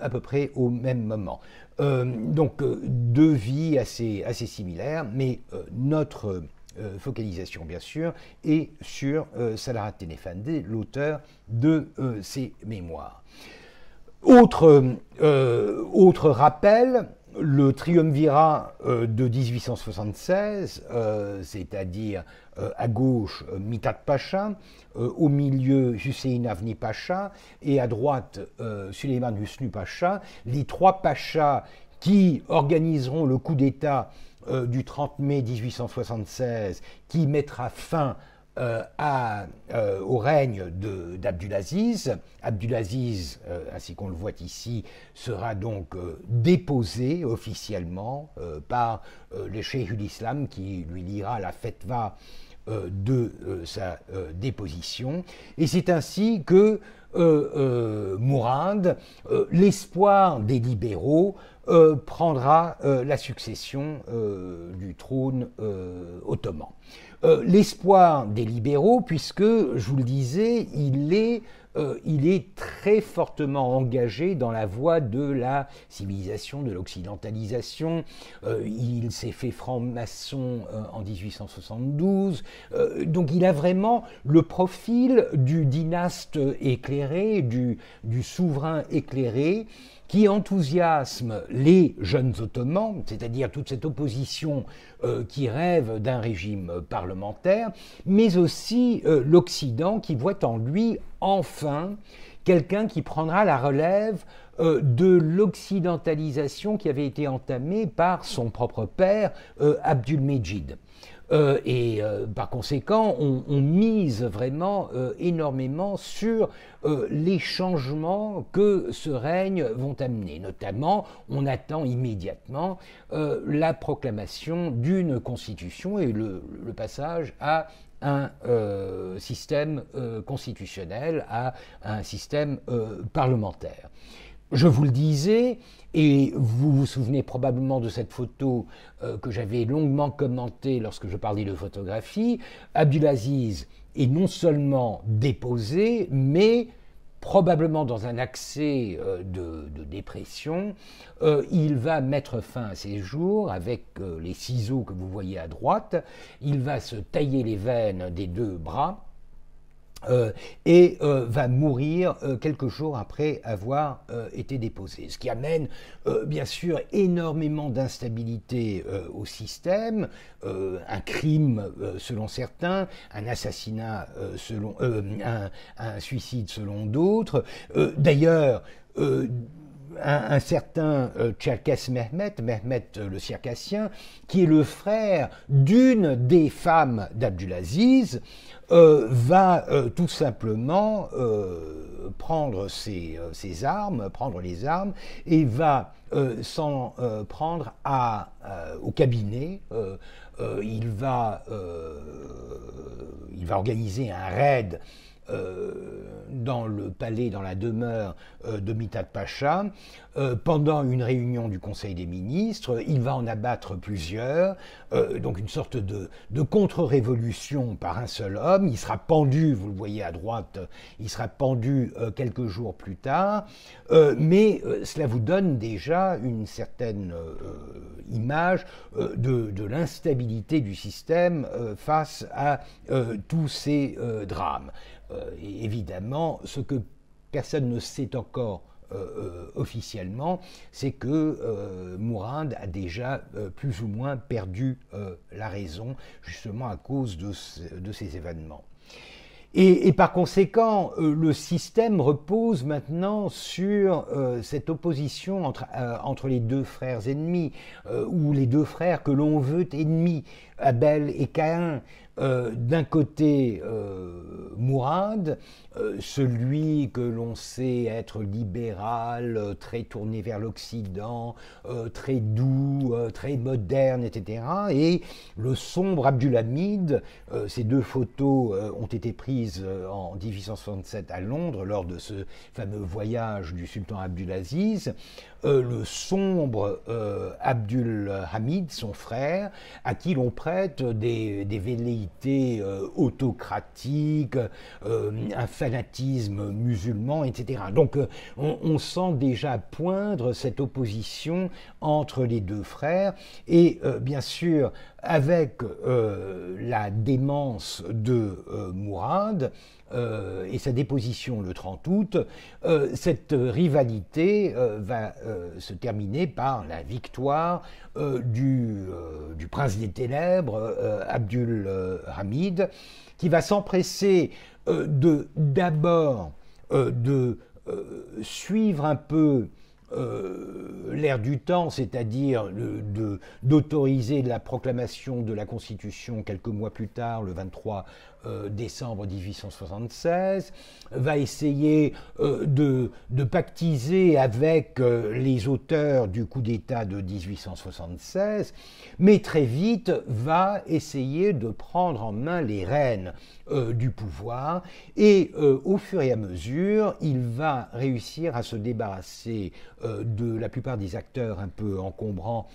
à peu près au même moment. donc deux vies assez, assez similaires, mais notre euh, focalisation bien sûr, et sur euh, Salah Tenefande, l'auteur de ces euh, mémoires. Autre, euh, autre rappel, le triumvirat de 1876, c'est-à-dire à gauche Mitat Pacha, au milieu Hussein Avni Pacha et à droite Suleiman Husnu Pacha, les trois Pachas qui organiseront le coup d'État euh, du 30 mai 1876 qui mettra fin euh, euh, au règne d'Abdulaziz. Abdulaziz, ainsi qu'on le voit ici, sera donc déposé officiellement par le Cheikh l'Islam qui lui lira la va de sa déposition. Et c'est ainsi que Mourad, l'espoir des libéraux, euh, prendra euh, la succession euh, du trône ottoman. L'espoir des libéraux, puisque, je vous le disais, il est, très fortement engagé dans la voie de la civilisation, de l'occidentalisation. il s'est fait franc-maçon en 1872. donc il a vraiment le profil du dynaste éclairé, du souverain éclairé qui enthousiasme les jeunes ottomans, c'est-à-dire toute cette opposition euh, qui rêve d'un régime parlementaire, mais aussi euh, l'Occident qui voit en lui enfin quelqu'un qui prendra la relève euh, de l'occidentalisation qui avait été entamée par son propre père, Abdul-Mejid. Euh, et euh, par conséquent, on, mise vraiment euh, énormément sur les changements que ce règne vont amener. Notamment, on attend immédiatement la proclamation d'une constitution et le, passage à un système constitutionnel à un système parlementaire. Je vous le disais, et vous vous souvenez probablement de cette photo euh, que j'avais longuement commentée lorsque je parlais de photographie. Abdulaziz est non seulement déposé, mais probablement dans un accès euh, de, dépression, euh, il va mettre fin à ses jours avec les ciseaux que vous voyez à droite, il va se tailler les veines des deux bras, euh, et euh, va mourir euh, quelques jours après avoir été déposé. Ce qui amène bien sûr énormément d'instabilité au système, un crime selon certains, un assassinat selon un, suicide selon d'autres. D'ailleurs, un, certain euh, Mehmet, Mehmet euh, le circassien, qui est le frère d'une des femmes d'Abdulaziz, euh, va euh, tout simplement prendre ses, armes, prendre les armes, et va s'en prendre au cabinet. il, il va organiser un raid euh, dans le palais, dans la demeure euh, de Mithat Pacha, euh, pendant une réunion du Conseil des ministres. Il va en abattre plusieurs, donc une sorte de, contre-révolution par un seul homme. Il sera pendu, vous le voyez à droite, il sera pendu quelques jours plus tard, mais cela vous donne déjà une certaine image de l'instabilité du système face à tous ces drames. Euh, et évidemment, ce que personne ne sait encore euh, euh, officiellement, c'est que euh, a déjà plus ou moins perdu la raison, justement à cause de, ces événements. Et, par conséquent, le système repose maintenant sur cette opposition entre, entre, les deux frères ennemis, ou les deux frères que l'on veut ennemis, Abel et Caïn, euh, d'un côté euh, Mourad euh, celui que l'on sait être libéral, euh, très tourné vers l'Occident, euh, très doux, très moderne, etc. Et le sombre Abdulhamid, ces deux photos ont été prises en 1867 à Londres lors de ce fameux voyage du sultan Abdulaziz. le sombre Abdul Hamid son frère, à qui l'on prête des, velléités autocratiques, un fanatisme musulman, etc. Donc euh, on, sent déjà poindre cette opposition entre les deux frères et euh, bien sûr avec euh, la démence de Mourad et sa déposition le 30 août, cette rivalité va se terminer par la victoire du, du, prince des ténèbres, Abdul Hamid, qui va s'empresser euh, de d'abord euh, de euh, suivre un peu l'ère du temps, c'est-à-dire d'autoriser de, la proclamation de la Constitution quelques mois plus tard, le 23 euh, décembre 1876, va essayer euh, de, pactiser avec euh, les auteurs du coup d'État de 1876, mais très vite va essayer de prendre en main les rênes du pouvoir et au fur et à mesure, il va réussir à se débarrasser de la plupart des acteurs un peu encombrants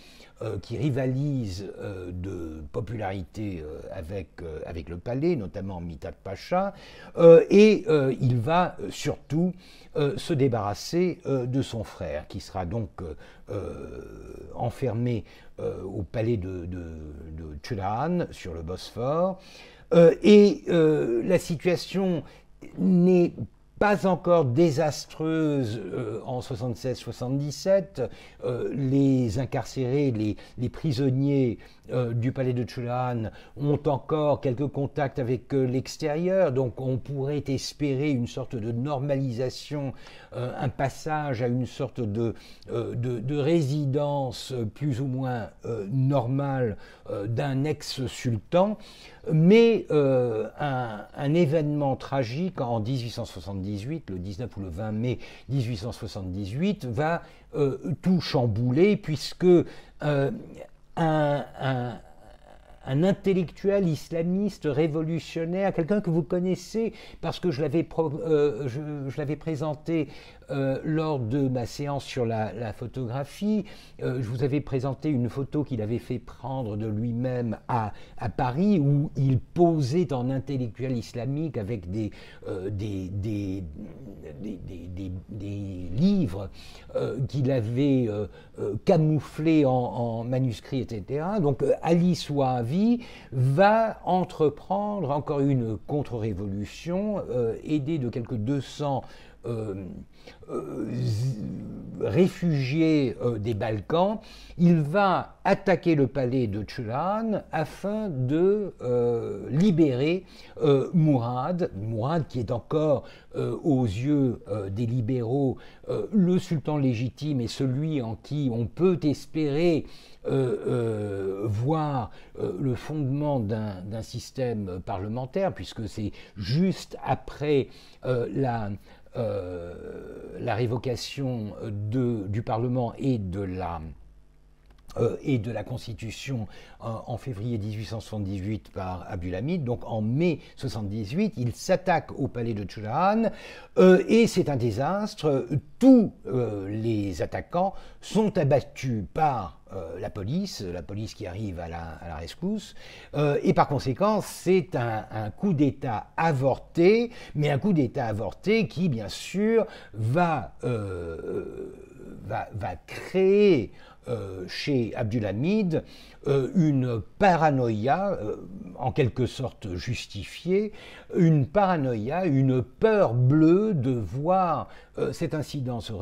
euh, qui rivalise euh, de popularité euh, avec, avec le palais, notamment Mithat Pacha, et il va surtout se débarrasser de son frère, qui sera donc enfermé au palais de, de, sur le Bosphore. et la situation n'est pas encore désastreuse euh, en 76-77. Euh, les incarcérés, les, prisonniers euh, du palais de Tchulan ont encore quelques contacts avec l'extérieur, donc on pourrait espérer une sorte de normalisation, un passage à une sorte de, résidence plus ou moins normale d'un ex-sultan. Mais un, événement tragique en 1870, le 19 ou le 20 mai 1878, va euh, tout chambouler puisque euh, un, intellectuel islamiste révolutionnaire, quelqu'un que vous connaissez parce que je l'avais, euh, je, présenté euh, lors de ma séance sur la, photographie, euh, je vous avais présenté une photo qu'il avait fait prendre de lui-même à, Paris, où il posait en intellectuel islamique avec des, euh, des, livres qu'il avait camouflés en, manuscrits, etc. Donc Ali Souavi va entreprendre encore une contre-révolution, aidé de quelques 200 euh, réfugié euh, des Balkans, il va attaquer le palais de Tchulan afin de euh, libérer Mourad, Mourad qui est encore aux yeux des libéraux le sultan légitime et celui en qui on peut espérer voir le fondement d'un système parlementaire, puisque c'est juste après la, euh, la révocation du Parlement et de la euh, et de la Constitution euh, en février 1878 par Hamid. Donc en mai 78, il s'attaque au palais de Chulahan euh, et c'est un désastre. Tous les attaquants sont abattus par la police, la police qui arrive à la, à la rescousse. et par conséquent, c'est un, coup d'État avorté, mais un coup d'État avorté qui, bien sûr, va, va, va créer euh, chez Abdul euh, une paranoïa, euh, en quelque sorte justifiée, une paranoïa, une peur bleue de voir cette euh, cet incident se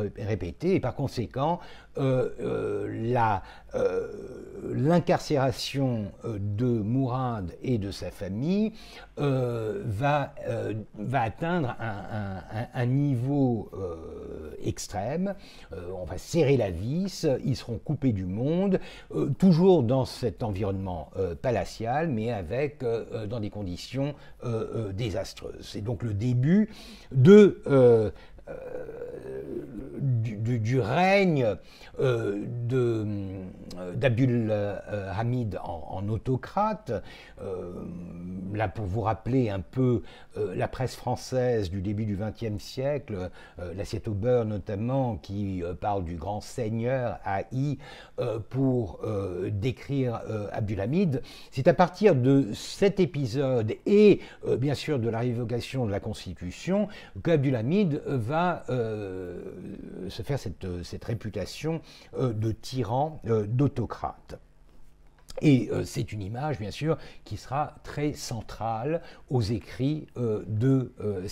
et par conséquent, euh, euh, l'incarcération de Mourad et de sa famille va, va, atteindre un, niveau extrême. on va serrer la vis, ils seront coupés du monde, toujours dans cet environnement palatial, mais avec dans des conditions désastreuses. C'est donc le début de euh, du, règne euh, de euh, d'Abdul euh, Hamid en, autocrate. Euh, là, pour vous rappeler un peu la presse française du début du XXe siècle, l'assiette au beurre notamment, qui parle du grand seigneur AI pour décrire Abdul Hamid. C'est à partir de cet épisode et bien sûr de la révocation de la Constitution qu'Abdul Hamid va se faire cette, réputation de tyran. Et euh, c'est une image, bien sûr, qui sera très centrale aux écrits euh, de euh,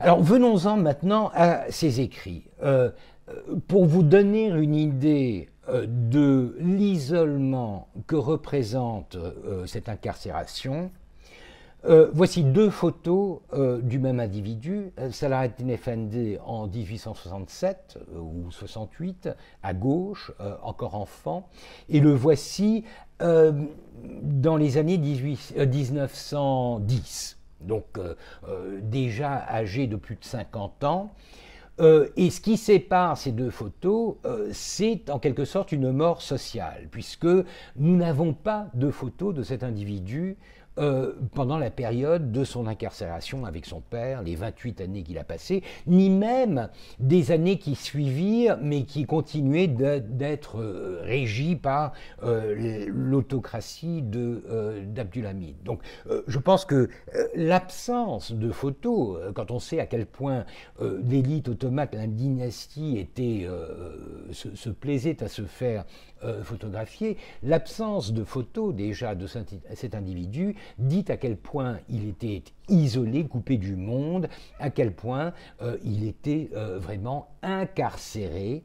Alors venons-en maintenant à ces écrits. Euh, pour vous donner une idée de l'isolement que représente cette incarcération, euh, voici deux photos euh, du même individu, euh, Salah Din Effendi en 1867 ou 68, à gauche, encore enfant, et le voici dans les années 1910, donc déjà âgé de plus de 50 ans. et ce qui sépare ces deux photos, c'est en quelque sorte une mort sociale, puisque nous n'avons pas de photos de cet individu euh, pendant la période de son incarcération avec son père, les 28 années qu'il a passées, ni même des années qui suivirent, mais qui continuaient d'être euh, régies par euh, l'autocratie l'autocratie d'Abdulhamid. Donc je pense que l'absence de photos, quand on sait à quel point l'élite automate, la dynastie, était, se plaisait à se faire euh, photographié, L'absence de photos déjà de cet individu dit à quel point il était isolé, coupé du monde, à quel point euh, il était euh, vraiment incarcéré,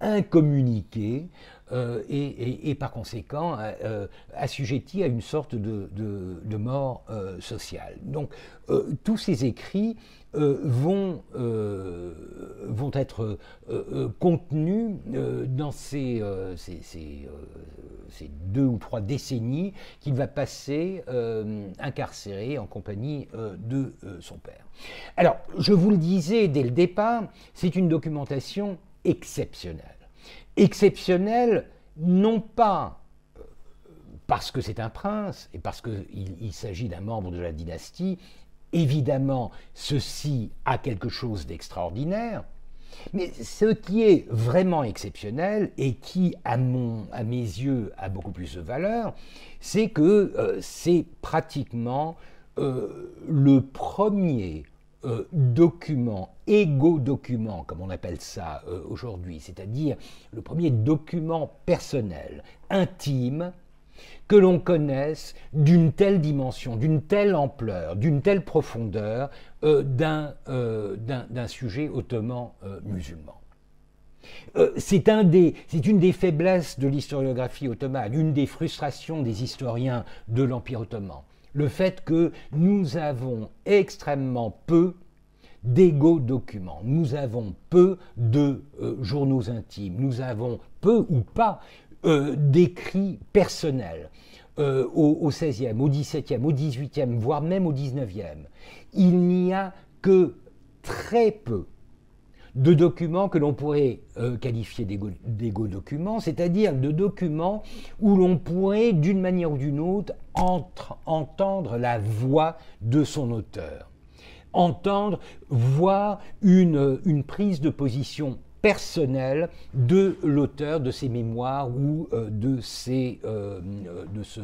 incommuniqué. et, par conséquent assujetti à une sorte de, mort sociale. Donc tous ces écrits euh, vont, euh, vont être euh, contenus dans ces, ces, deux ou trois décennies qu'il va passer incarcéré en compagnie de son père. Alors, je vous le disais dès le départ, c'est une documentation exceptionnelle. Exceptionnelle non pas parce que c'est un prince et parce qu'il il, s'agit d'un membre de la dynastie, Évidemment, ceci a quelque chose d'extraordinaire, mais ce qui est vraiment exceptionnel et qui, à, mon, à mes yeux, a beaucoup plus de valeur, c'est que euh, c'est pratiquement euh, le premier euh, document, égo-document, comme on appelle ça aujourd'hui, c'est-à-dire le premier document personnel, intime, que l'on connaisse d'une telle dimension, d'une telle ampleur, d'une telle profondeur euh, euh, d'un, sujet ottoman euh, musulman. C'est une des faiblesses de l'historiographie ottomane, une des frustrations des historiens de l'Empire ottoman, le fait que nous avons extrêmement peu d'égo documents. Nous avons peu de journaux intimes, nous avons peu ou pas euh, d'écrits personnels euh, au, XVIe, 16e, au 17e, au XVIIIe, voire même au XIXe. Il n'y a que très peu de documents que l'on pourrait euh, qualifier d'égo-documents, c'est-à-dire de documents où l'on pourrait, d'une manière ou d'une autre, entendre la voix de son auteur, entendre, voir une, une prise de position personnel de l'auteur de ses mémoires ou euh, de, ses, euh, euh, de ce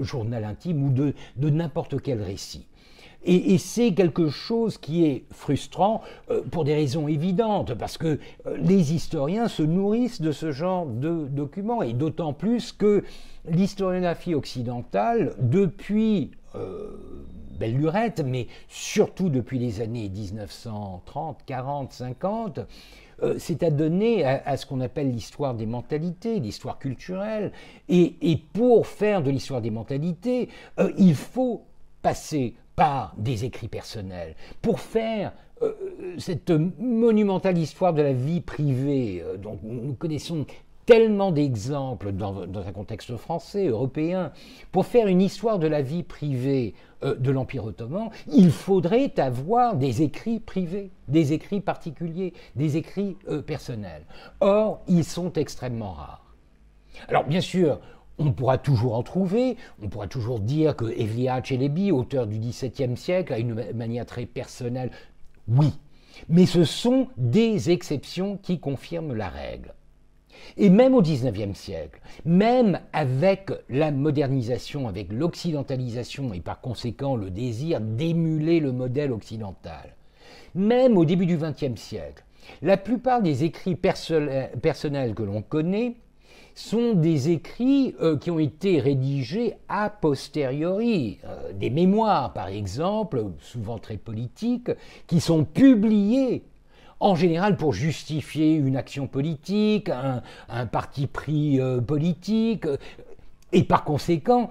journal intime ou de, de n'importe quel récit. Et, c'est quelque chose qui est frustrant pour des raisons évidentes, parce que les historiens se nourrissent de ce genre de documents, et d'autant plus que l'historiographie occidentale, depuis belle lurette, mais surtout depuis les années 1930, 40, 50, euh, c'est à donner à, ce qu'on appelle l'histoire des mentalités, l'histoire culturelle. Et, pour faire de l'histoire des mentalités, euh, il faut passer par des écrits personnels, pour faire euh, cette monumentale histoire de la vie privée dont nous connaissons tellement d'exemples dans, un contexte français, européen. Pour faire une histoire de la vie privée euh, de l'Empire ottoman, il faudrait avoir des écrits privés, des écrits particuliers, des écrits euh, personnels. Or, ils sont extrêmement rares. Alors, bien sûr, on pourra toujours en trouver, on pourra toujours dire que Evliya Çelebi, auteur du XVIIe siècle, a une manière très personnelle. Oui, mais ce sont des exceptions qui confirment la règle. Et même au XIXe siècle, même avec la modernisation, avec l'occidentalisation et par conséquent le désir d'émuler le modèle occidental, même au début du XXe siècle, la plupart des écrits personnels que l'on connaît sont des écrits euh, qui ont été rédigés a posteriori, euh, des mémoires par exemple, souvent très politiques, qui sont publiés en général pour justifier une action politique, un, parti pris euh, politique, euh, et par conséquent,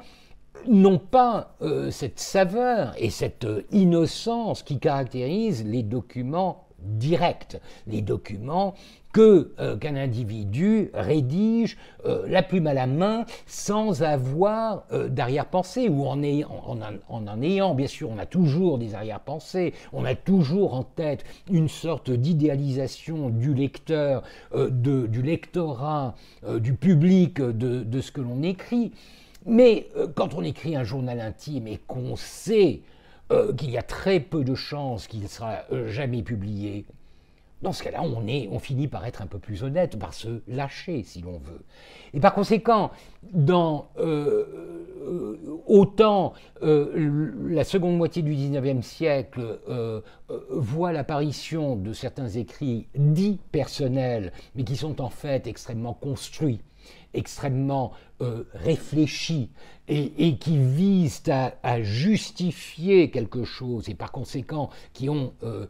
n'ont pas euh, cette saveur et cette innocence qui caractérise les documents directs, les documents que euh, qu'un individu rédige euh, la plume à la main sans avoir euh, d'arrière-pensée ou en, en, en, ayant, bien sûr, on a toujours des arrière-pensées, on a toujours en tête une sorte d'idéalisation du lecteur, du lectorat, du public, de, de ce que l'on écrit. Mais quand on écrit un journal intime et qu'on sait qu'il y a très peu de chances qu'il ne sera jamais publié, dans ce cas-là, on, est, on finit par être un peu plus honnête, par se lâcher, si l'on veut. Et par conséquent, dans euh, euh, autant euh, la seconde moitié du XIXe siècle voit l'apparition de certains écrits dits personnels, mais qui sont en fait extrêmement construits, extrêmement euh, réfléchis et, qui visent à, justifier quelque chose et par conséquent qui ont euh,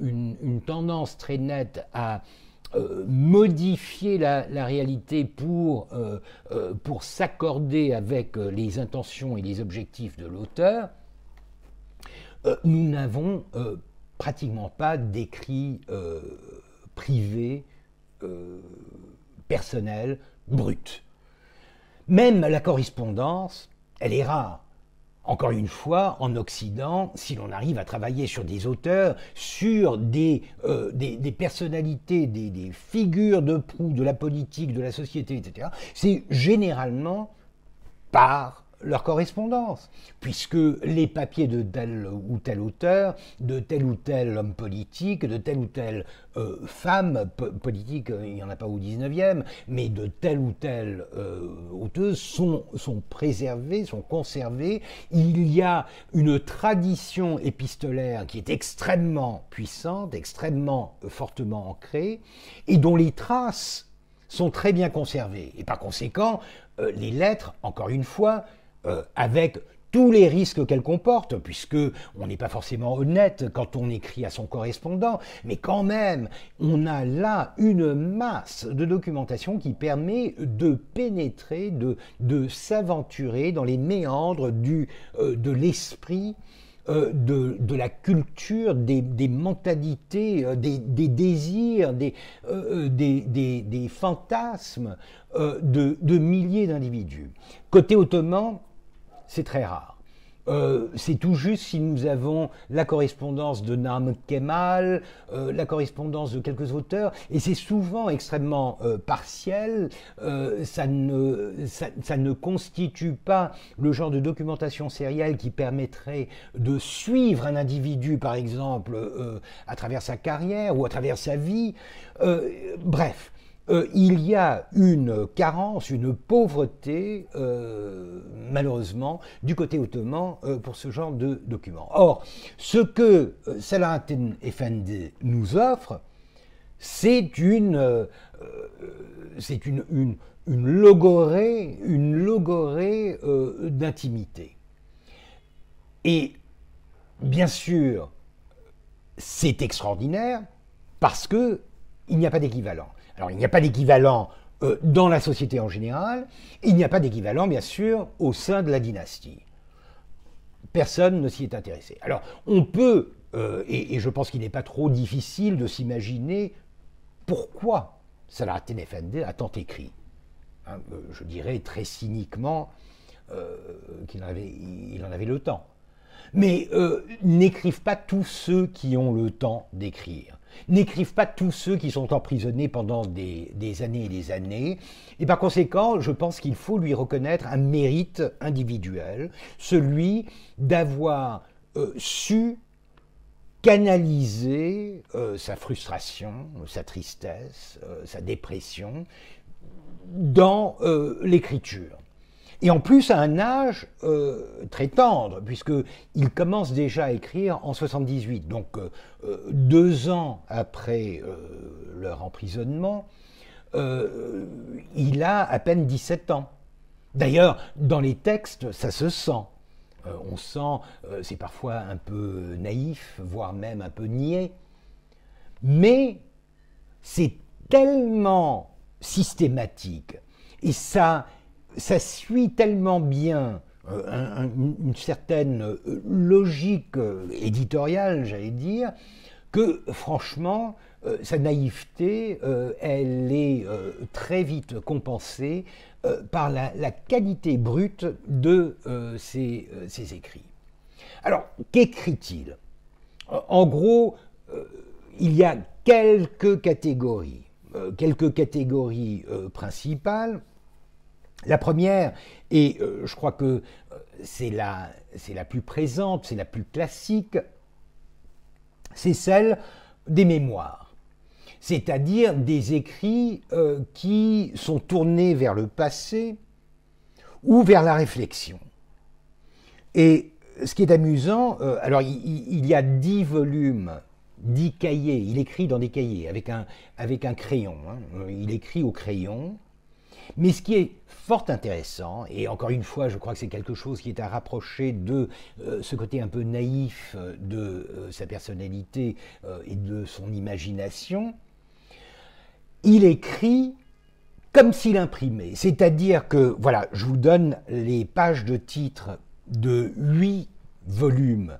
une, tendance très nette à euh, modifier la, réalité pour, pour s'accorder avec les intentions et les objectifs de l'auteur, nous n'avons pratiquement pas d'écrit privé, personnel, brute. Même la correspondance, elle est rare. Encore une fois, en Occident, si l'on arrive à travailler sur des auteurs, sur des, euh, personnalités, des, des, figures de proue de la politique, de la société, etc., c'est généralement par leur correspondance, puisque les papiers de tel ou tel auteur, de tel ou tel homme politique, de telle ou telle euh, femme politique, euh, il n'y en a pas au 19e, mais de telle ou telle euh, auteuse sont, sont préservés, sont conservés. Il y a une tradition épistolaire qui est extrêmement puissante, extrêmement euh, fortement ancrée, et dont les traces sont très bien conservées. Et par conséquent, les lettres, encore une fois, euh, avec tous les risques qu'elle comporte, puisque on n'est pas forcément honnête quand on écrit à son correspondant, mais quand même, on a là une masse de documentation qui permet de pénétrer, de, de s'aventurer dans les méandres du, euh, de l'esprit. Euh, de, la culture, des, mentalités, des, désirs, des, des fantasmes de, de milliers d'individus. Côté ottoman, c'est très rare. Euh, c'est tout juste si nous avons la correspondance de Nam Kemal, euh, la correspondance de quelques auteurs, et c'est souvent extrêmement euh, partiel, ça, ne, constitue pas le genre de documentation sérielle qui permettrait de suivre un individu, par exemple, à travers sa carrière ou à travers sa vie. bref, euh, il y a une carence, une pauvreté, euh, malheureusement, du côté ottoman euh, pour ce genre de documents. Or, ce que Salahuddin Efendi nous offre, c'est une, une, une, logorée, une logorée d'intimité. Et bien sûr, c'est extraordinaire parce que il n'y a pas d'équivalent. Alors il n'y a pas d'équivalent euh, dans la société en général, il n'y a pas d'équivalent bien sûr au sein de la dynastie. Personne ne s'y est intéressé. Alors on peut, euh, et, je pense qu'il n'est pas trop difficile de s'imaginer pourquoi Salah Tenefende a tant écrit. Hein, euh, je dirais très cyniquement qu'il en avait, il en avait le temps. Mais n'écrivent pas tous ceux qui ont le temps d'écrire n'écrivent pas tous ceux qui sont emprisonnés pendant des, années et des années. Et par conséquent, je pense qu'il faut lui reconnaître un mérite individuel, celui d'avoir euh, su canaliser euh, sa frustration, sa tristesse, euh, sa dépression dans l'écriture. Et en plus, à un âge euh, très tendre, puisqu'il commence déjà à écrire en 78, donc euh, euh, deux ans après leur emprisonnement, il a à peine 17 ans. D'ailleurs, dans les textes, ça se sent. on sent, c'est parfois un peu naïf, voire même un peu niais, mais c'est tellement systématique. Et ça, ça suit tellement bien euh, une certaine euh, logique euh, éditoriale, j'allais dire, que franchement, sa naïveté, elle est très vite compensée par la, qualité brute de ses, écrits. Alors, qu'écrit-il En gros, il y a quelques catégories, quelques catégories principales. La première, et euh, je crois que euh, c'est la, la plus présente, c'est la plus classique, c'est celle des mémoires, c'est-à-dire des écrits euh, qui sont tournés vers le passé ou vers la réflexion. Et ce qui est amusant, alors il, y a dix volumes, dix cahiers, il écrit dans des cahiers avec un, avec un crayon, hein. il écrit au crayon, mais ce qui est fort intéressant, et encore une fois, je crois que c'est quelque chose qui est à rapprocher de euh, ce côté un peu naïf euh, de euh, sa personnalité et de son imagination, il écrit comme s'il imprimait. C'est-à-dire que, voilà, je vous donne les pages de titre de huit volumes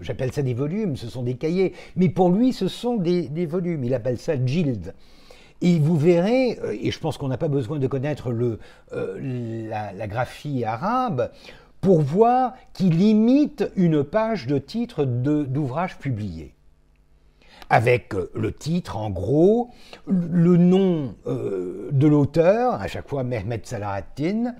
j'appelle ça des volumes, ce sont des cahiers, mais pour lui, ce sont des, des volumes. Il appelle ça Gild. Et vous verrez, euh, et je pense qu'on n'a pas besoin de connaître euh, la, graphie arabe, pour voir qu'il imite une page de titre d'ouvrage publié. Avec euh, le titre, en gros, le nom de l'auteur, à chaque fois Mehmet Salahattin,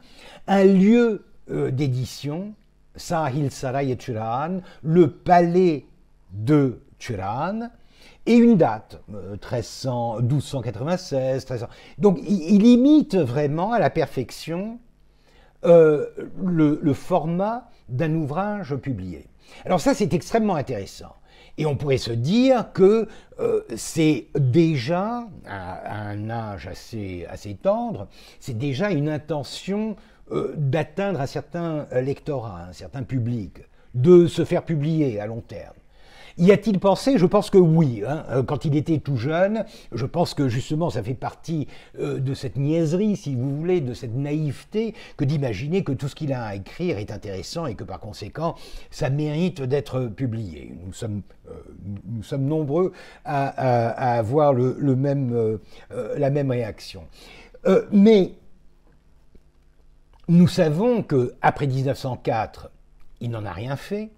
un lieu d'édition, Sahil Saray et Turan, le palais de Turan, et une date, 1300, 1296, 1300. Donc il, imite vraiment à la perfection euh, le, format d'un ouvrage publié. Alors ça, c'est extrêmement intéressant. Et on pourrait se dire que euh, c'est déjà, à, un âge assez, assez tendre, c'est déjà une intention euh, d'atteindre un certain lectorat, un certain public, de se faire publier à long terme. Y a-t-il pensé Je pense que oui. Hein. Euh, quand il était tout jeune, je pense que justement ça fait partie euh, de cette niaiserie, si vous voulez, de cette naïveté que d'imaginer que tout ce qu'il a à écrire est intéressant et que par conséquent ça mérite d'être publié. Nous sommes, euh, nombreux à, avoir la même réaction. mais nous savons que après 1904, il n'en a rien fait.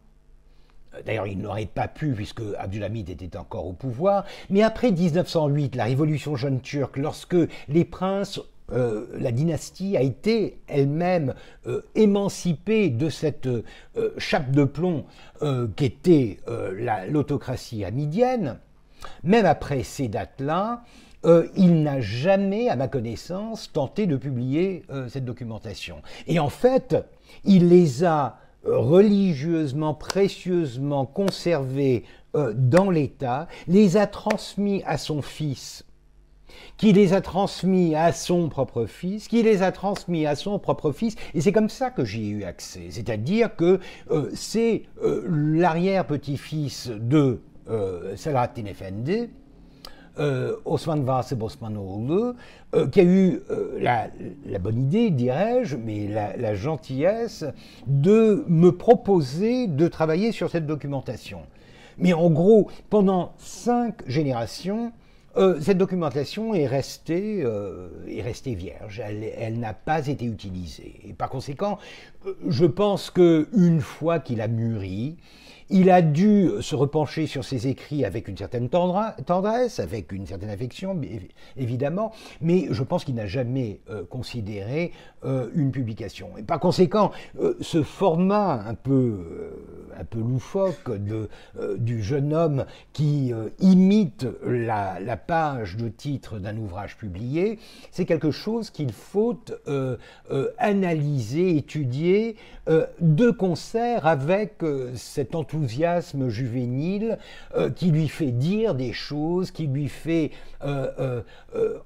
Euh, d'ailleurs, il n'aurait pas pu puisque Abdulhamid était encore au pouvoir. Mais après 1908, la révolution jeune turque, lorsque les princes euh, la dynastie a été elle-même euh, émancipée de cette chape de plomb qu'était l'autocratie hamidienne, même après ces dates-là, il n'a jamais, à ma connaissance, tenté de publier cette documentation. Et en fait, il les a religieusement, précieusement conservés euh, dans l'État, les a transmis à son fils, qui les a transmis à son propre fils, qui les a transmis à son propre fils, et c'est comme ça que j'ai eu accès. C'est-à-dire que euh, c'est euh, l'arrière-petit-fils de Salatine Salahattin euh, Osman Bosman euh, qui a eu euh, la, bonne idée, dirais-je, mais la, gentillesse de me proposer de travailler sur cette documentation. Mais en gros, pendant cinq générations, euh, cette documentation est restée, vierge, elle, elle n'a pas été utilisée. Et par conséquent, je pense qu'une fois qu'il a mûri, il a dû se repencher sur ses écrits avec une certaine tendresse, avec une certaine affection, évidemment, mais je pense qu'il n'a jamais euh, considéré euh, une publication. Et par conséquent, euh, ce format un peu un peu loufoque euh, du jeune homme qui euh, imite la, page de titre d'un ouvrage publié, c'est quelque chose qu'il faut euh, analyser, étudier de concert avec cet enthousiasme juvénile qui lui fait dire des choses, qui lui fait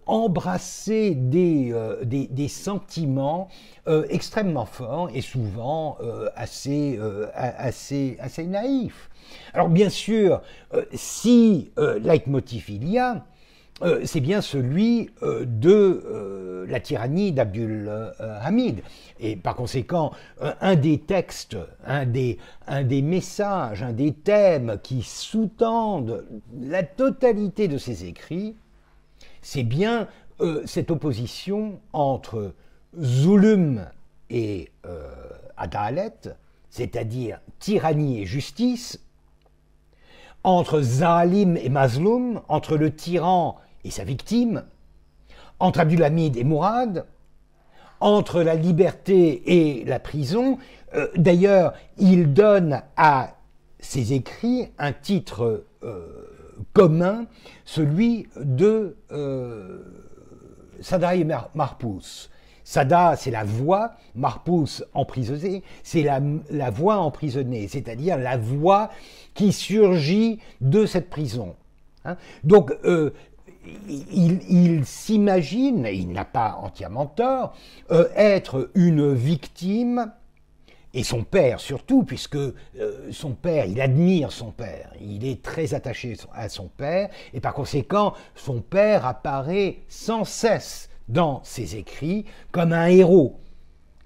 embrasser des sentiments euh, extrêmement fort et souvent euh, assez, euh, assez, assez naïf. Alors bien sûr, si leitmotiv il y a, c'est bien celui de la tyrannie d'Abdul Hamid. Et par conséquent, un des textes, un des, un des messages, un des thèmes qui sous-tendent la totalité de ses écrits, c'est bien cette opposition entre Zulum et euh, Adalet, c'est-à-dire tyrannie et justice, entre Zalim et Mazloum, entre le tyran et sa victime, entre Abdulhamid et Mourad, entre la liberté et la prison. Euh, d'ailleurs, il donne à ses écrits un titre euh, commun, celui de euh, et Marpous, Sada, c'est la voix, Marpous, emprisonné, c'est la, voix emprisonnée, c'est-à-dire la voix qui surgit de cette prison. Hein. Donc, euh, il, s'imagine, et il n'a pas entièrement tort, euh, être une victime, et son père surtout, puisque euh, son père, il admire son père, il est très attaché à son père, et par conséquent, son père apparaît sans cesse dans ses écrits comme un héros,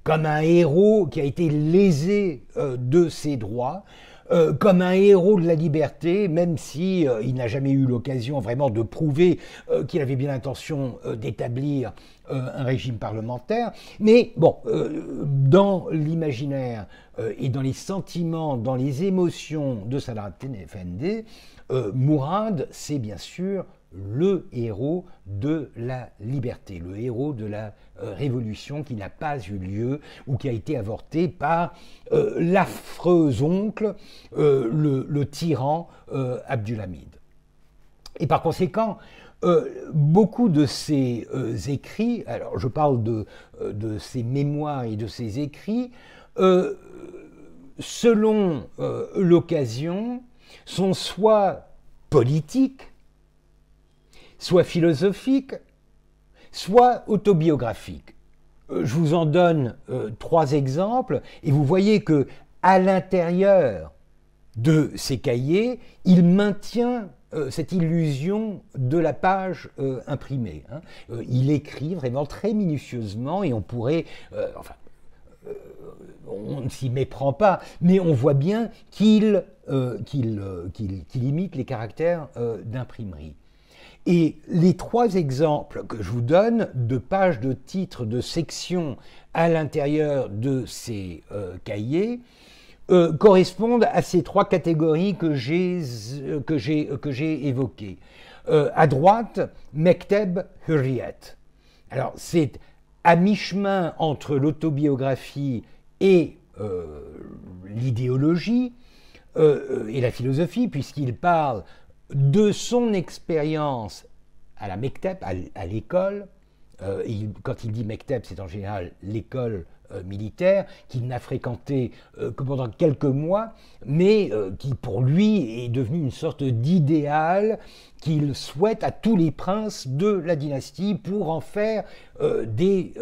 comme un héros qui a été lésé euh, de ses droits, euh, comme un héros de la liberté, même si euh, il n'a jamais eu l'occasion vraiment de prouver qu'il avait bien l'intention d'établir un régime parlementaire. Mais bon, dans l'imaginaire et dans les sentiments, dans les émotions de Salah Tenefendi, Mourad, c'est bien sûr le héros de la liberté, le héros de la euh, révolution qui n'a pas eu lieu ou qui a été avortée par euh, l'affreux oncle, euh, le, tyran Abdulhamid. Et par conséquent, beaucoup de ces écrits, alors je parle de, de ces mémoires et de ses écrits, selon l'occasion, sont soit politiques, soit philosophique, soit autobiographique. Euh, je vous en donne euh, trois exemples et vous voyez que à l'intérieur de ces cahiers, il maintient euh, cette illusion de la page imprimée. Hein. il écrit vraiment très minutieusement et on pourrait, enfin, on ne s'y méprend pas, mais on voit bien qu'il imite les caractères d'imprimerie. Et les trois exemples que je vous donne de pages de titres, de sections à l'intérieur de ces euh, cahiers, euh, correspondent à ces trois catégories que j'ai euh, évoquées. à droite, Mekteb Hurriyet. Alors c'est à mi-chemin entre l'autobiographie et l'idéologie et la philosophie, puisqu'il parle de son expérience à la mektep, à, l'école, euh, quand il dit mektep, c'est en général l'école euh, militaire qu'il n'a fréquenté euh, que pendant quelques mois, mais qui pour lui est devenu une sorte d'idéal qu'il souhaite à tous les princes de la dynastie pour en faire des,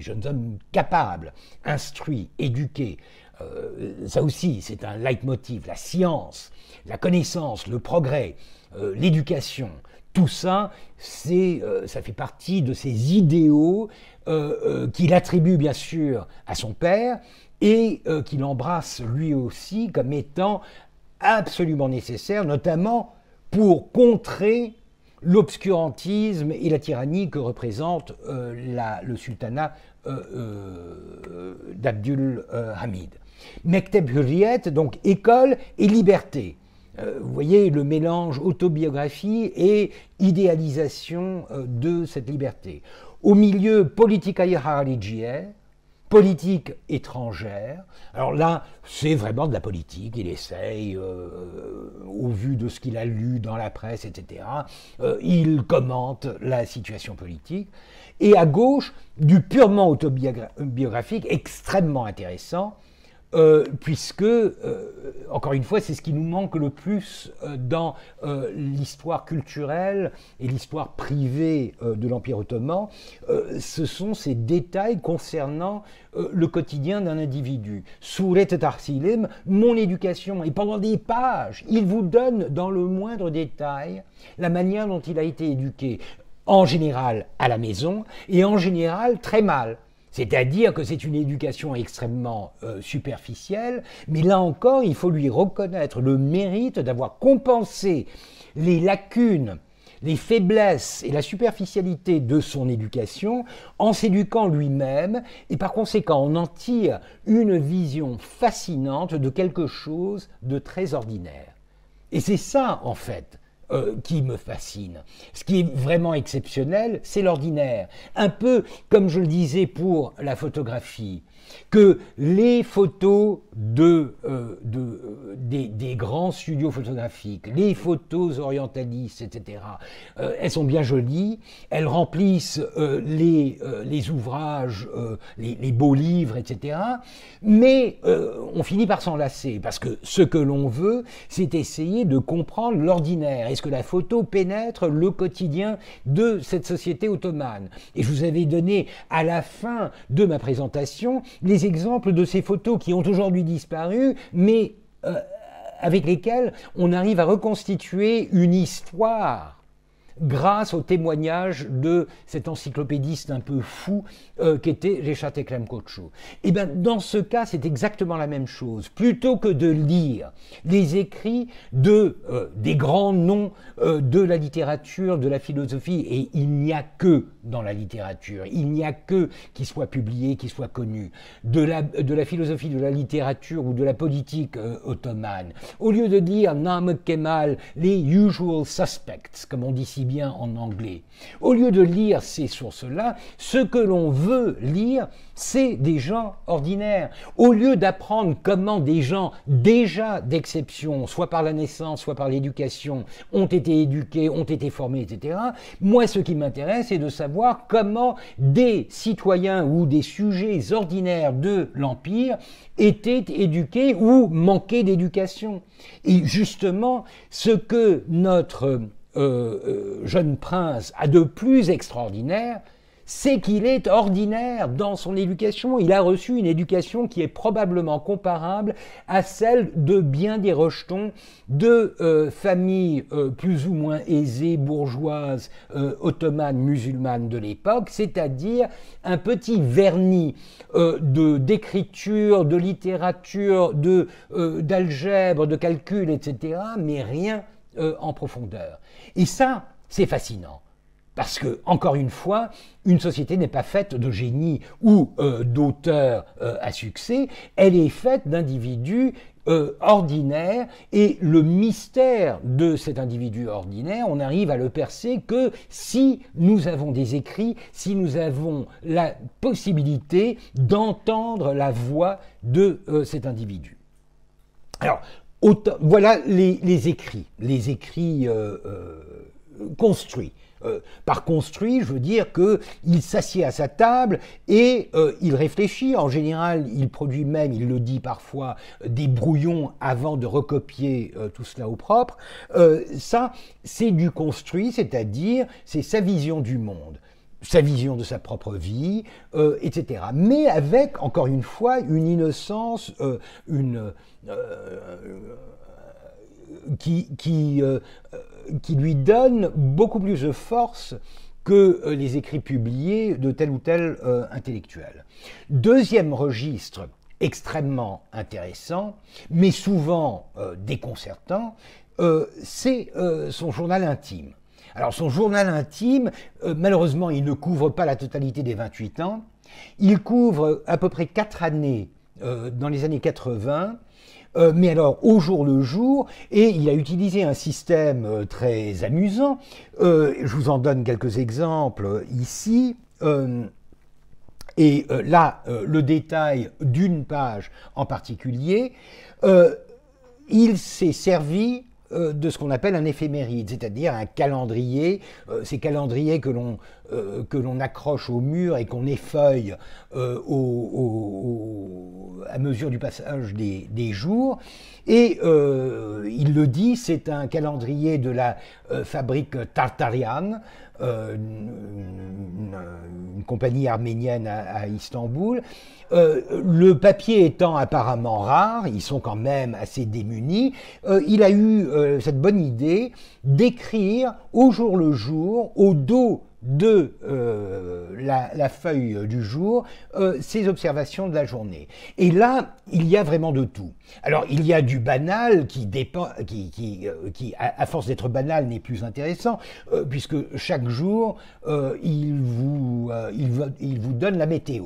jeunes hommes capables, instruits, éduqués. Euh, ça aussi, c'est un leitmotiv, la science, la connaissance, le progrès, euh, l'éducation, tout ça, euh, ça fait partie de ces idéaux qu'il attribue bien sûr à son père et qu'il embrasse lui aussi comme étant absolument nécessaire, notamment pour contrer l'obscurantisme et la tyrannie que représente le sultanat d'Abdul Hamid. Mekteb Hurriyet, donc école et liberté. Euh, vous voyez le mélange autobiographie et idéalisation euh, de cette liberté. Au milieu, politique Hararijieh, politique étrangère. Alors là, c'est vraiment de la politique, il essaye, euh, au vu de ce qu'il a lu dans la presse, etc., il commente la situation politique. Et à gauche, du purement autobiographique, extrêmement intéressant, euh, puisque, euh, encore une fois, c'est ce qui nous manque le plus euh, dans l'histoire culturelle et l'histoire privée de l'Empire ottoman, ce sont ces détails concernant le quotidien d'un individu. Souret Tarsilim, mon éducation, et pendant des pages, il vous donne dans le moindre détail la manière dont il a été éduqué, en général à la maison, et en général très mal. C'est-à-dire que c'est une éducation extrêmement euh, superficielle, mais là encore, il faut lui reconnaître le mérite d'avoir compensé les lacunes, les faiblesses et la superficialité de son éducation en s'éduquant lui-même, et par conséquent, on en tire une vision fascinante de quelque chose de très ordinaire. Et c'est ça, en fait, euh, qui me fascine. Ce qui est vraiment exceptionnel, c'est l'ordinaire. Un peu comme je le disais pour la photographie que les photos de, euh, de euh, des, des, grands studios photographiques, les photos orientalistes, etc., euh, elles sont bien jolies, elles remplissent les, les ouvrages, les, les, beaux livres, etc., mais on finit par s'enlacer, parce que ce que l'on veut, c'est essayer de comprendre l'ordinaire. Est-ce que la photo pénètre le quotidien de cette société ottomane Et je vous avais donné à la fin de ma présentation les exemples de ces photos qui ont aujourd'hui disparu, mais euh, avec lesquelles on arrive à reconstituer une histoire grâce au témoignage de cet encyclopédiste un peu fou euh, qu'était Richard Teclamkotchou. Et eh bien, dans ce cas, c'est exactement la même chose. Plutôt que de lire les écrits de, euh, des grands noms euh, de la littérature, de la philosophie, et il n'y a que dans la littérature, il n'y a que qui soit publié, qui soit connu, de la, de la philosophie, de la littérature ou de la politique ottomane. Au lieu de dire nam Kemal, les usual suspects, comme on dit si en anglais. Au lieu de lire ces sources-là, ce que l'on veut lire, c'est des gens ordinaires. Au lieu d'apprendre comment des gens déjà d'exception, soit par la naissance, soit par l'éducation, ont été éduqués, ont été formés, etc., moi, ce qui m'intéresse, c'est de savoir comment des citoyens ou des sujets ordinaires de l'Empire étaient éduqués ou manquaient d'éducation. Et justement, ce que notre euh, euh, jeune prince a de plus extraordinaire, c'est qu'il est ordinaire dans son éducation. Il a reçu une éducation qui est probablement comparable à celle de bien des rejetons de euh, familles plus ou moins aisées, bourgeoises, ottomanes, musulmanes de l'époque, c'est-à-dire un petit vernis de d'écriture, de littérature, de d'algèbre, de calcul, etc., mais rien euh, en profondeur. Et ça, c'est fascinant. Parce que, encore une fois, une société n'est pas faite de génies ou euh, d'auteurs euh, à succès, elle est faite d'individus ordinaires. et le mystère de cet individu ordinaire, on arrive à le percer que si nous avons des écrits, si nous avons la possibilité d'entendre la voix de cet individu. Alors, voilà les, écrits, les écrits euh, euh construits. Euh, par construit, je veux dire que il s'assied à sa table et euh, il réfléchit. En général, il produit même, il le dit parfois, des brouillons avant de recopier tout cela au propre. ça, c'est du construit, c'est-à-dire c'est sa vision du monde sa vision de sa propre vie, etc. Mais avec, encore une fois, une innocence, une, euh, qui, qui, euh, euh, qui lui donne beaucoup plus de force que les écrits publiés de tel ou tel intellectuel. Deuxième registre extrêmement intéressant, mais souvent déconcertant, c'est son journal intime. Alors son journal intime, malheureusement, il ne couvre pas la totalité des 28 ans, il couvre à peu près 4 années dans les années 80 euh, mais alors au jour le jour, et il a utilisé un système euh, très amusant. Euh, je vous en donne quelques exemples ici. et là, le détail d'une page en particulier, il s'est servi euh, de ce qu'on appelle un éphéméride, c'est-à-dire un calendrier, euh, ces calendriers euh, que l'on accroche au mur et qu'on effeuille à mesure du passage des, des jours. Et il le dit, c'est un calendrier de la fabrique tartariane, euh, une, compagnie arménienne à, Istanbul. Euh, le papier étant apparemment rare, ils sont quand même assez démunis, euh, il a eu cette bonne idée d'écrire au jour le jour, au dos de euh, la, feuille du jour euh, ses observations de la journée. Et là, il y a vraiment de tout. Alors, il y a du banal qui, qui, euh, à, force d'être banal, n'est plus intéressant, euh, puisque chaque jour, il vous donne la météo.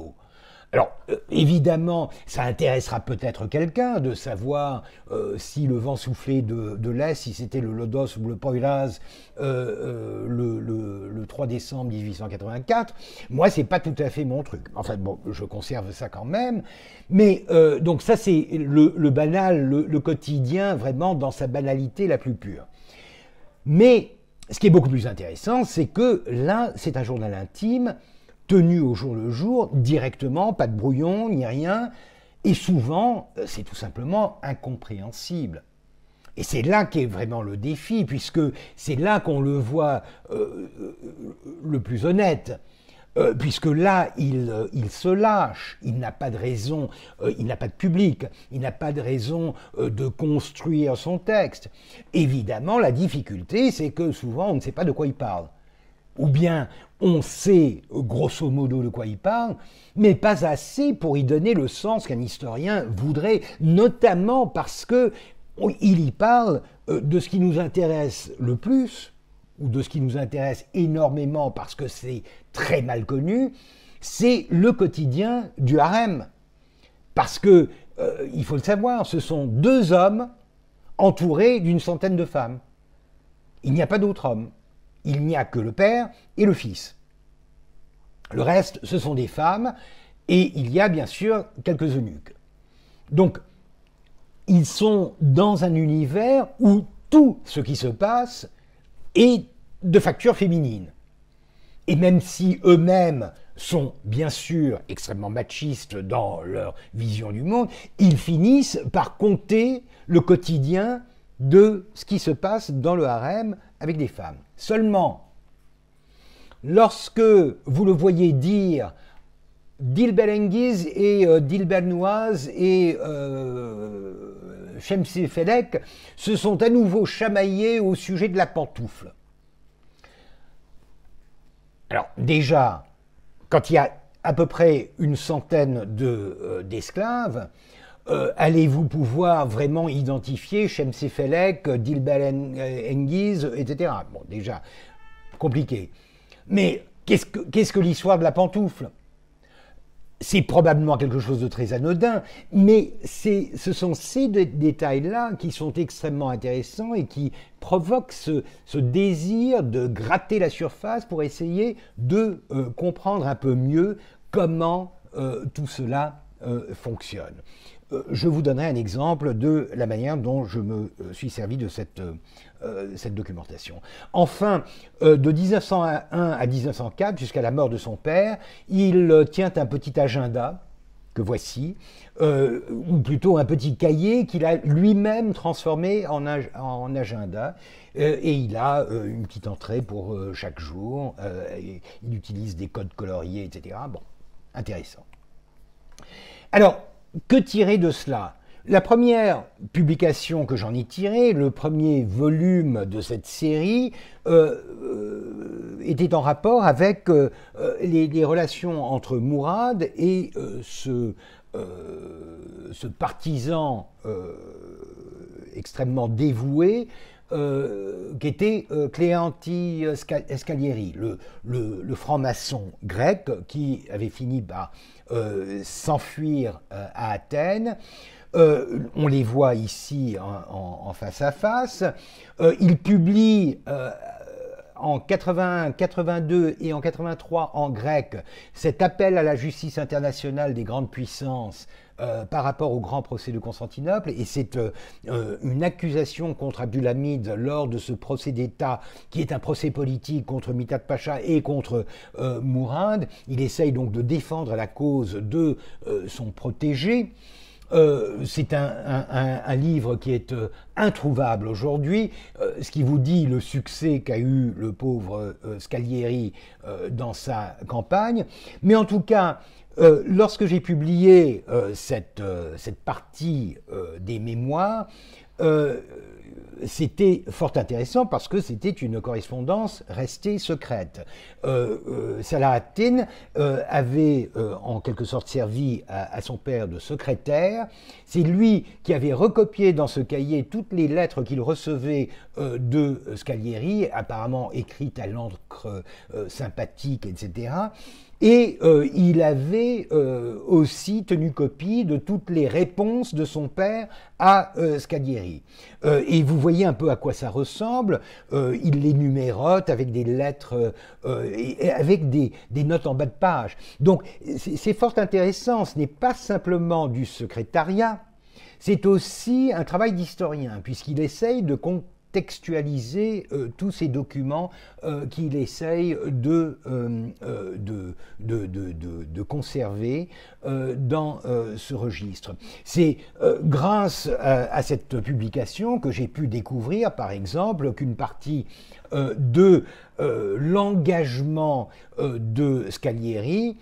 Alors, euh, évidemment, ça intéressera peut-être quelqu'un de savoir euh, si le vent soufflait de, l'Est, si c'était le Lodos ou le Poilaz euh, le, 3 décembre 1884. Moi, ce n'est pas tout à fait mon truc. fait, bon, je conserve ça quand même. Mais donc, ça, c'est le, le, banal, le quotidien, vraiment dans sa banalité la plus pure. Mais ce qui est beaucoup plus intéressant, c'est que là, c'est un journal intime tenu au jour le jour, directement, pas de brouillon, ni rien. Et souvent, euh, c'est tout simplement incompréhensible. Et c'est là qu'est vraiment le défi, puisque c'est là qu'on le voit euh, euh, le plus honnête. puisque là, il, se lâche, il n'a pas de raison, il n'a pas de public, il n'a pas de raison de construire son texte. Évidemment, la difficulté, c'est que souvent, on ne sait pas de quoi il parle ou bien on sait grosso modo de quoi il parle, mais pas assez pour y donner le sens qu'un historien voudrait, notamment parce qu'il y parle euh, de ce qui nous intéresse le plus, ou de ce qui nous intéresse énormément parce que c'est très mal connu, c'est le quotidien du harem. Parce que, euh, il faut le savoir, ce sont deux hommes entourés d'une centaine de femmes. Il n'y a pas d'autres hommes il n'y a que le Père et le Fils. Le reste, ce sont des femmes, et il y a bien sûr quelques eunuques. Donc, ils sont dans un univers où tout ce qui se passe est de facture féminine. Et même si eux-mêmes sont bien sûr extrêmement machistes dans leur vision du monde, ils finissent par compter le quotidien de ce qui se passe dans le harem avec des femmes. Seulement, lorsque vous le voyez dire Dilberengiz et Dilbernoise et euh, euh se sont à nouveau chamaillés au sujet de la pantoufle. Alors déjà, quand il y a à peu près une centaine euh, d'esclaves, euh, allez-vous pouvoir vraiment identifier Shemsefelek, Dilbal euh, Engiz, etc. Bon, déjà, compliqué. Mais qu'est-ce que, l'histoire de la pantoufle c'est probablement quelque chose de très anodin, mais ce sont ces détails-là qui sont extrêmement intéressants et qui provoquent ce, désir de gratter la surface pour essayer de euh, comprendre un peu mieux comment tout cela fonctionne. Euh, je vous donnerai un exemple de la manière dont je me euh, suis servi de cette, euh, cette documentation. Enfin, de 1901 à 1904, jusqu'à la mort de son père, il tient un petit agenda que voici, ou plutôt un petit cahier qu'il a lui-même transformé en, agenda. et il a une petite entrée pour chaque jour. il utilise des codes coloriés, etc. Bon, intéressant. Alors, que tirer de cela La première publication que j'en ai tirée, le premier volume de cette série, euh, euh, était en rapport avec euh, les, relations entre Mourad et ce, partisan extrêmement dévoué qui était Cléanti Escalieri, le franc-maçon grec qui avait fini par euh, s'enfuir euh, à Athènes. Euh, on les voit ici en, face à face. il publie en 81, 82 et en 83 en grec cet appel à la justice internationale des grandes puissances euh, par rapport au grand procès de Constantinople. Et c'est euh, euh, une accusation contre Abdulhamid lors de ce procès d'État, qui est un procès politique contre Mitat Pacha et contre Mourad. Il essaye donc de défendre la cause de son protégé. c'est un, livre qui est introuvable aujourd'hui, ce qui vous dit le succès qu'a eu le pauvre Scalieri dans sa campagne. Mais en tout cas, euh, lorsque j'ai publié euh, euh, cette, partie des mémoires, c'était fort intéressant parce que c'était une correspondance restée secrète. Salah avait en quelque sorte servi à, à son père de secrétaire. C'est lui qui avait recopié dans ce cahier toutes les lettres qu'il recevait de Scalieri, apparemment écrites à l'encre sympathique, etc. Et euh, il avait euh, aussi tenu copie de toutes les réponses de son père à euh, Scadieri. et vous voyez un peu à quoi ça ressemble. il les numérote avec des lettres, avec des, notes en bas de page. Donc c'est fort intéressant. Ce n'est pas simplement du secrétariat. C'est aussi un travail d'historien, puisqu'il essaye de, textualiser euh, tous ces documents euh, qu'il essaye de, euh, de, conserver dans ce registre. C'est grâce à, à, cette publication que j'ai pu découvrir, par exemple, qu'une partie de l'engagement de Scalieri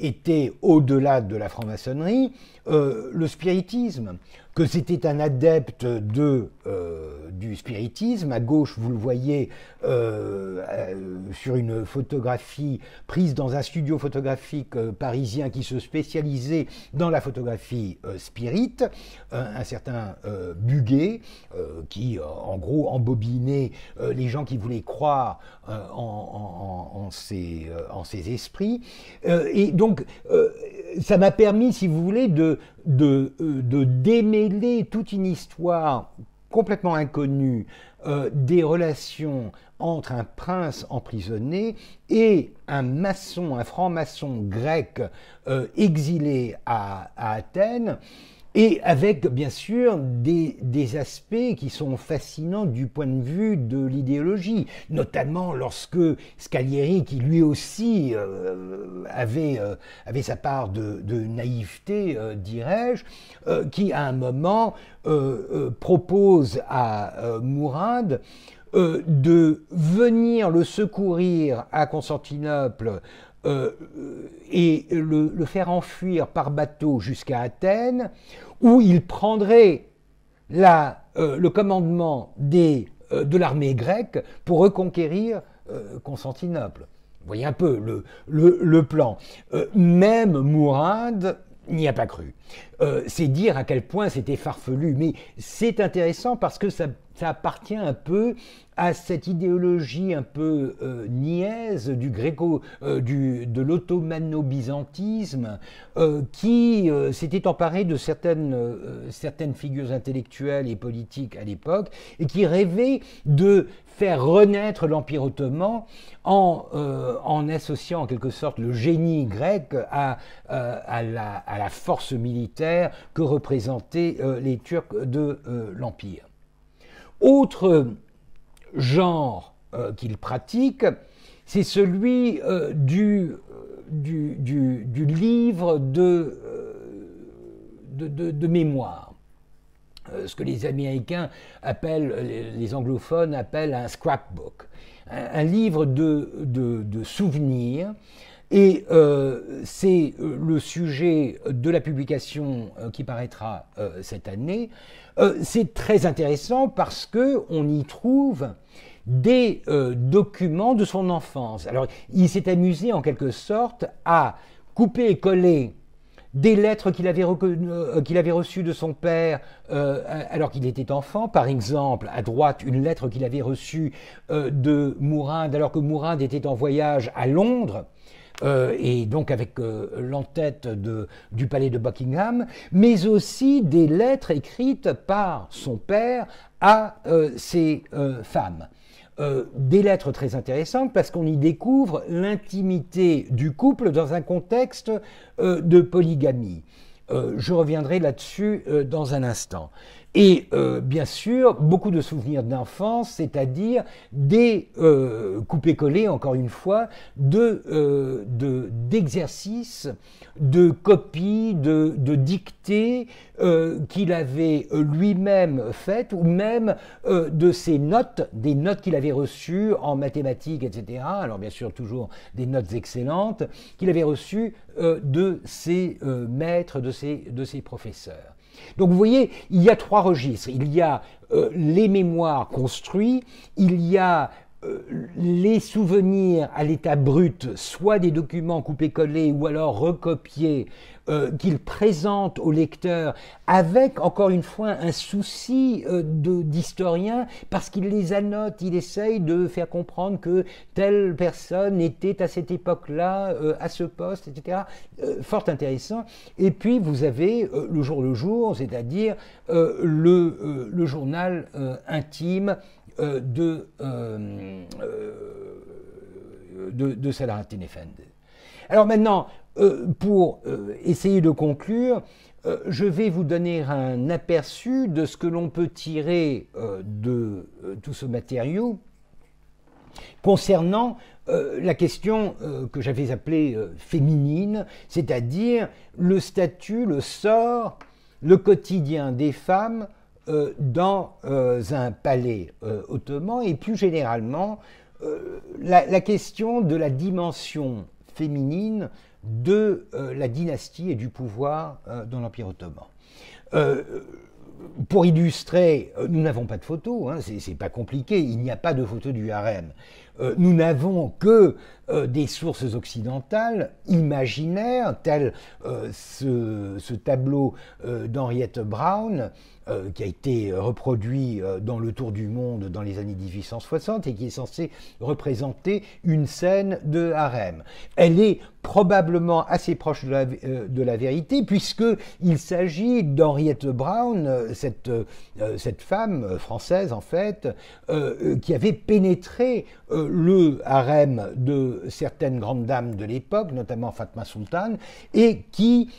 était, au-delà de la franc-maçonnerie, le spiritisme que c'était un adepte de, euh, du spiritisme. À gauche, vous le voyez euh, euh, sur une photographie prise dans un studio photographique parisien qui se spécialisait dans la photographie spirit, un certain Buguet, qui en gros embobinait les gens qui voulaient croire en, en, ces, esprits. et donc, ça m'a permis, si vous voulez, de, de, de est toute une histoire complètement inconnue euh, des relations entre un prince emprisonné et un maçon, un franc-maçon grec euh, exilé à Athènes, et avec bien sûr des, aspects qui sont fascinants du point de vue de l'idéologie, notamment lorsque Scalieri, qui lui aussi euh, avait, euh, avait sa part de, naïveté, euh, dirais-je, qui à un moment propose à Mourad de venir le secourir à Constantinople euh, euh, et le, faire enfuir par bateau jusqu'à Athènes, où il prendrait la, euh, le commandement des, de l'armée grecque pour reconquérir Constantinople. Vous voyez un peu le, le plan. même Mourad n'y a pas cru. c'est dire à quel point c'était farfelu, mais c'est intéressant parce que ça ça appartient un peu à cette idéologie un peu euh, niaise du euh, de l'ottomano-byzantisme, euh, qui s'était emparé de certaines, figures intellectuelles et politiques à l'époque, et qui rêvait de faire renaître l'Empire ottoman en, en, associant en quelque sorte le génie grec à la, force militaire que représentaient les Turcs de l'Empire. Autre genre euh, qu'il pratique, c'est celui euh, euh, du, livre de, de, mémoire ce que les Américains appellent, les anglophones appellent un scrapbook, un, livre de, souvenirs. Et c'est le sujet de la publication qui paraîtra cette année euh, c'est très intéressant parce qu'on on y trouve des euh, documents de son enfance. Alors, il s'est amusé en quelque sorte à couper et coller des lettres qu'il avait, euh, avait, reçues de son père alors qu'il était enfant. Par exemple, à droite, une lettre qu'il avait reçue de Mourinde alors que Mourinde était en voyage à Londres. Euh, et donc avec euh, l'entête du palais de Buckingham, mais aussi des lettres écrites par son père à euh, ses femmes. des lettres très intéressantes parce qu'on y découvre l'intimité du couple dans un contexte de polygamie. je reviendrai là-dessus dans un instant. Et euh, bien sûr, beaucoup de souvenirs d'enfance, c'est-à-dire des euh, coupés-collés, encore une fois, euh, de, d'exercices, de copies, de, dictées euh, qu'il avait lui-même faites, ou même de ses notes, des notes qu'il avait reçues en mathématiques, etc. Alors bien sûr, toujours des notes excellentes, qu'il avait reçues de ses maîtres, de ses, de ses professeurs. Donc vous voyez, il y a trois registres. Il y a euh, les mémoires construits, il y a euh, les souvenirs à l'état brut, soit des documents coupés-collés ou alors recopiés, euh, qu'il présente au lecteur avec, encore une fois, un souci euh, d'historien, parce qu'il les annote, il essaye de faire comprendre que telle personne était à cette époque-là, à ce poste, etc. fort intéressant. Et puis, vous avez le jour le jour, c'est-à-dire le, journal intime euh, de, euh, euh de, Alors maintenant, euh, pour essayer de conclure, je vais vous donner un aperçu de ce que l'on peut tirer de tout ce matériau concernant la question que j'avais appelée féminine, c'est-à-dire le statut, le sort, le quotidien des femmes euh, dans euh, un palais euh, ottoman et plus généralement la, question de la dimension féminine de la dynastie et du pouvoir dans l'Empire ottoman. pour illustrer, nous n'avons pas de photos, hein, c'est pas compliqué, il n'y a pas de photos du harem. nous n'avons que des sources occidentales imaginaires, telles ce, ce, tableau d'Henriette Brown, euh, qui a été euh, reproduit euh, dans le Tour du Monde dans les années 1860 et qui est censé représenter une scène de harem. Elle est probablement assez proche de la, euh, de la vérité, puisqu'il s'agit d'Henriette Brown, euh, cette, euh, cette femme française en fait, qui avait pénétré le harem de certaines grandes dames de l'époque, notamment Fatma Sultan, et qui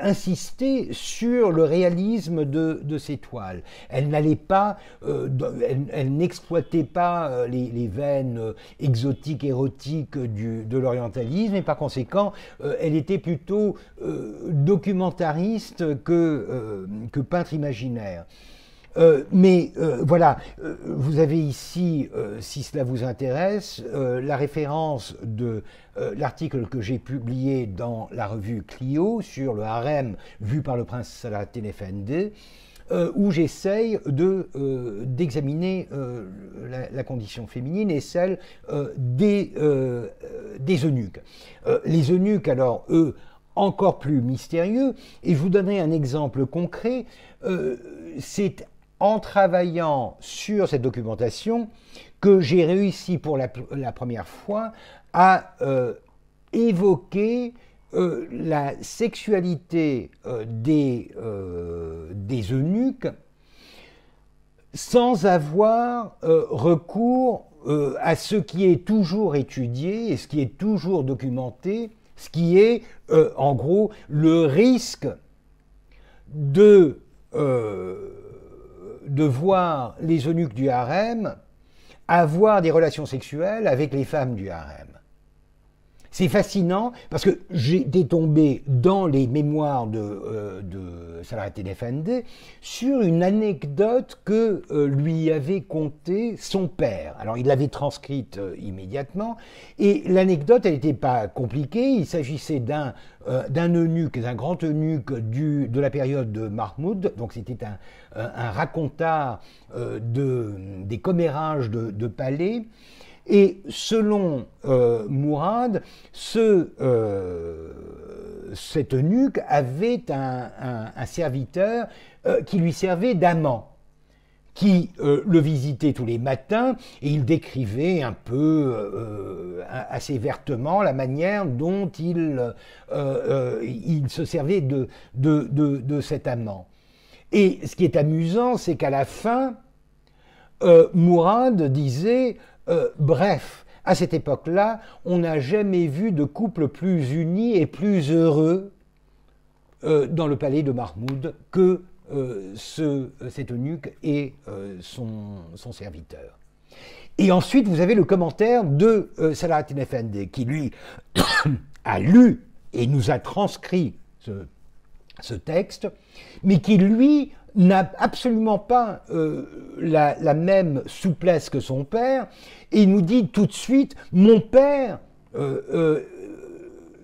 insistait sur le réalisme de, ses toiles. Elle n'allait pas, elle, n'exploitait pas les veines exotiques, érotiques, de l'orientalisme et par conséquent, euh, elle était plutôt euh, documentariste euh, que, peintre imaginaire. mais voilà, vous avez ici, si cela vous intéresse, la référence de l'article que j'ai publié dans la revue Clio sur le harem vu par le prince Salah efendi. Euh, où j'essaye euh, d'examiner euh, la, condition féminine et celle des, eunuques. les eunuques, alors, eux, encore plus mystérieux, et je vous donnerai un exemple concret, c'est en travaillant sur cette documentation que j'ai réussi pour la, première fois à évoquer euh, la sexualité euh, des, euh, des, eunuques sans avoir recours à ce qui est toujours étudié et ce qui est toujours documenté, ce qui est en gros le risque de, de voir les eunuques du harem avoir des relations sexuelles avec les femmes du harem. C'est fascinant parce que j'étais tombé dans les mémoires de, euh, de sur une anecdote que euh, lui avait contée son père. Alors il l'avait transcrite euh, immédiatement et l'anecdote elle n'était pas compliquée. Il s'agissait d'un euh, d'un eunuque, d'un grand eunuque de la période de Mahmoud. Donc c'était un, un racontard des commérages de palais. Et selon euh, Mourad, euh, cet eunuque avait un, serviteur euh, qui lui servait d'amant qui le visitait tous les matins et il décrivait un peu assez vertement la manière dont il, se servait de, de, de, cet amant. Et ce qui est amusant, c'est qu'à la fin, Mourad disait euh, bref, à cette époque-là, on n'a jamais vu de couple plus uni et plus heureux euh, dans le palais de Mahmoud que euh, cet eunuque et son, serviteur. Et ensuite, vous avez le commentaire de Salah Tinefende, qui lui a lu et nous a transcrit ce texte, mais qui lui n'a absolument pas euh, la, même souplesse que son père, et il nous dit tout de suite, mon père euh, euh,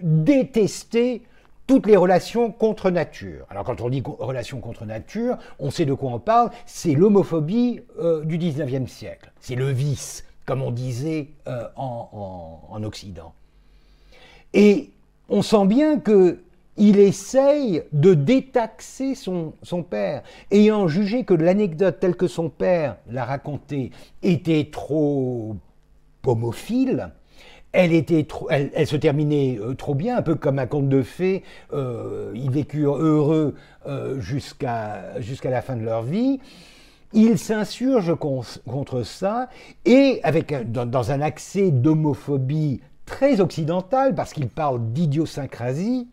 détestait toutes les relations contre nature. Alors quand on dit relations contre nature, on sait de quoi on parle, c'est l'homophobie du 19e siècle, c'est le vice, comme on disait en Occident. Et on sent bien que il essaye de détaxer son, père, ayant jugé que l'anecdote telle que son père l'a racontée était trop homophile. Elle, était elle, se terminait euh, trop bien, un peu comme un conte de fées. Euh, ils vécurent heureux euh, jusqu'à la fin de leur vie. Il s'insurge contre ça et avec dans, un accès d'homophobie très occidentale, parce qu'il parle d'idiosyncrasie,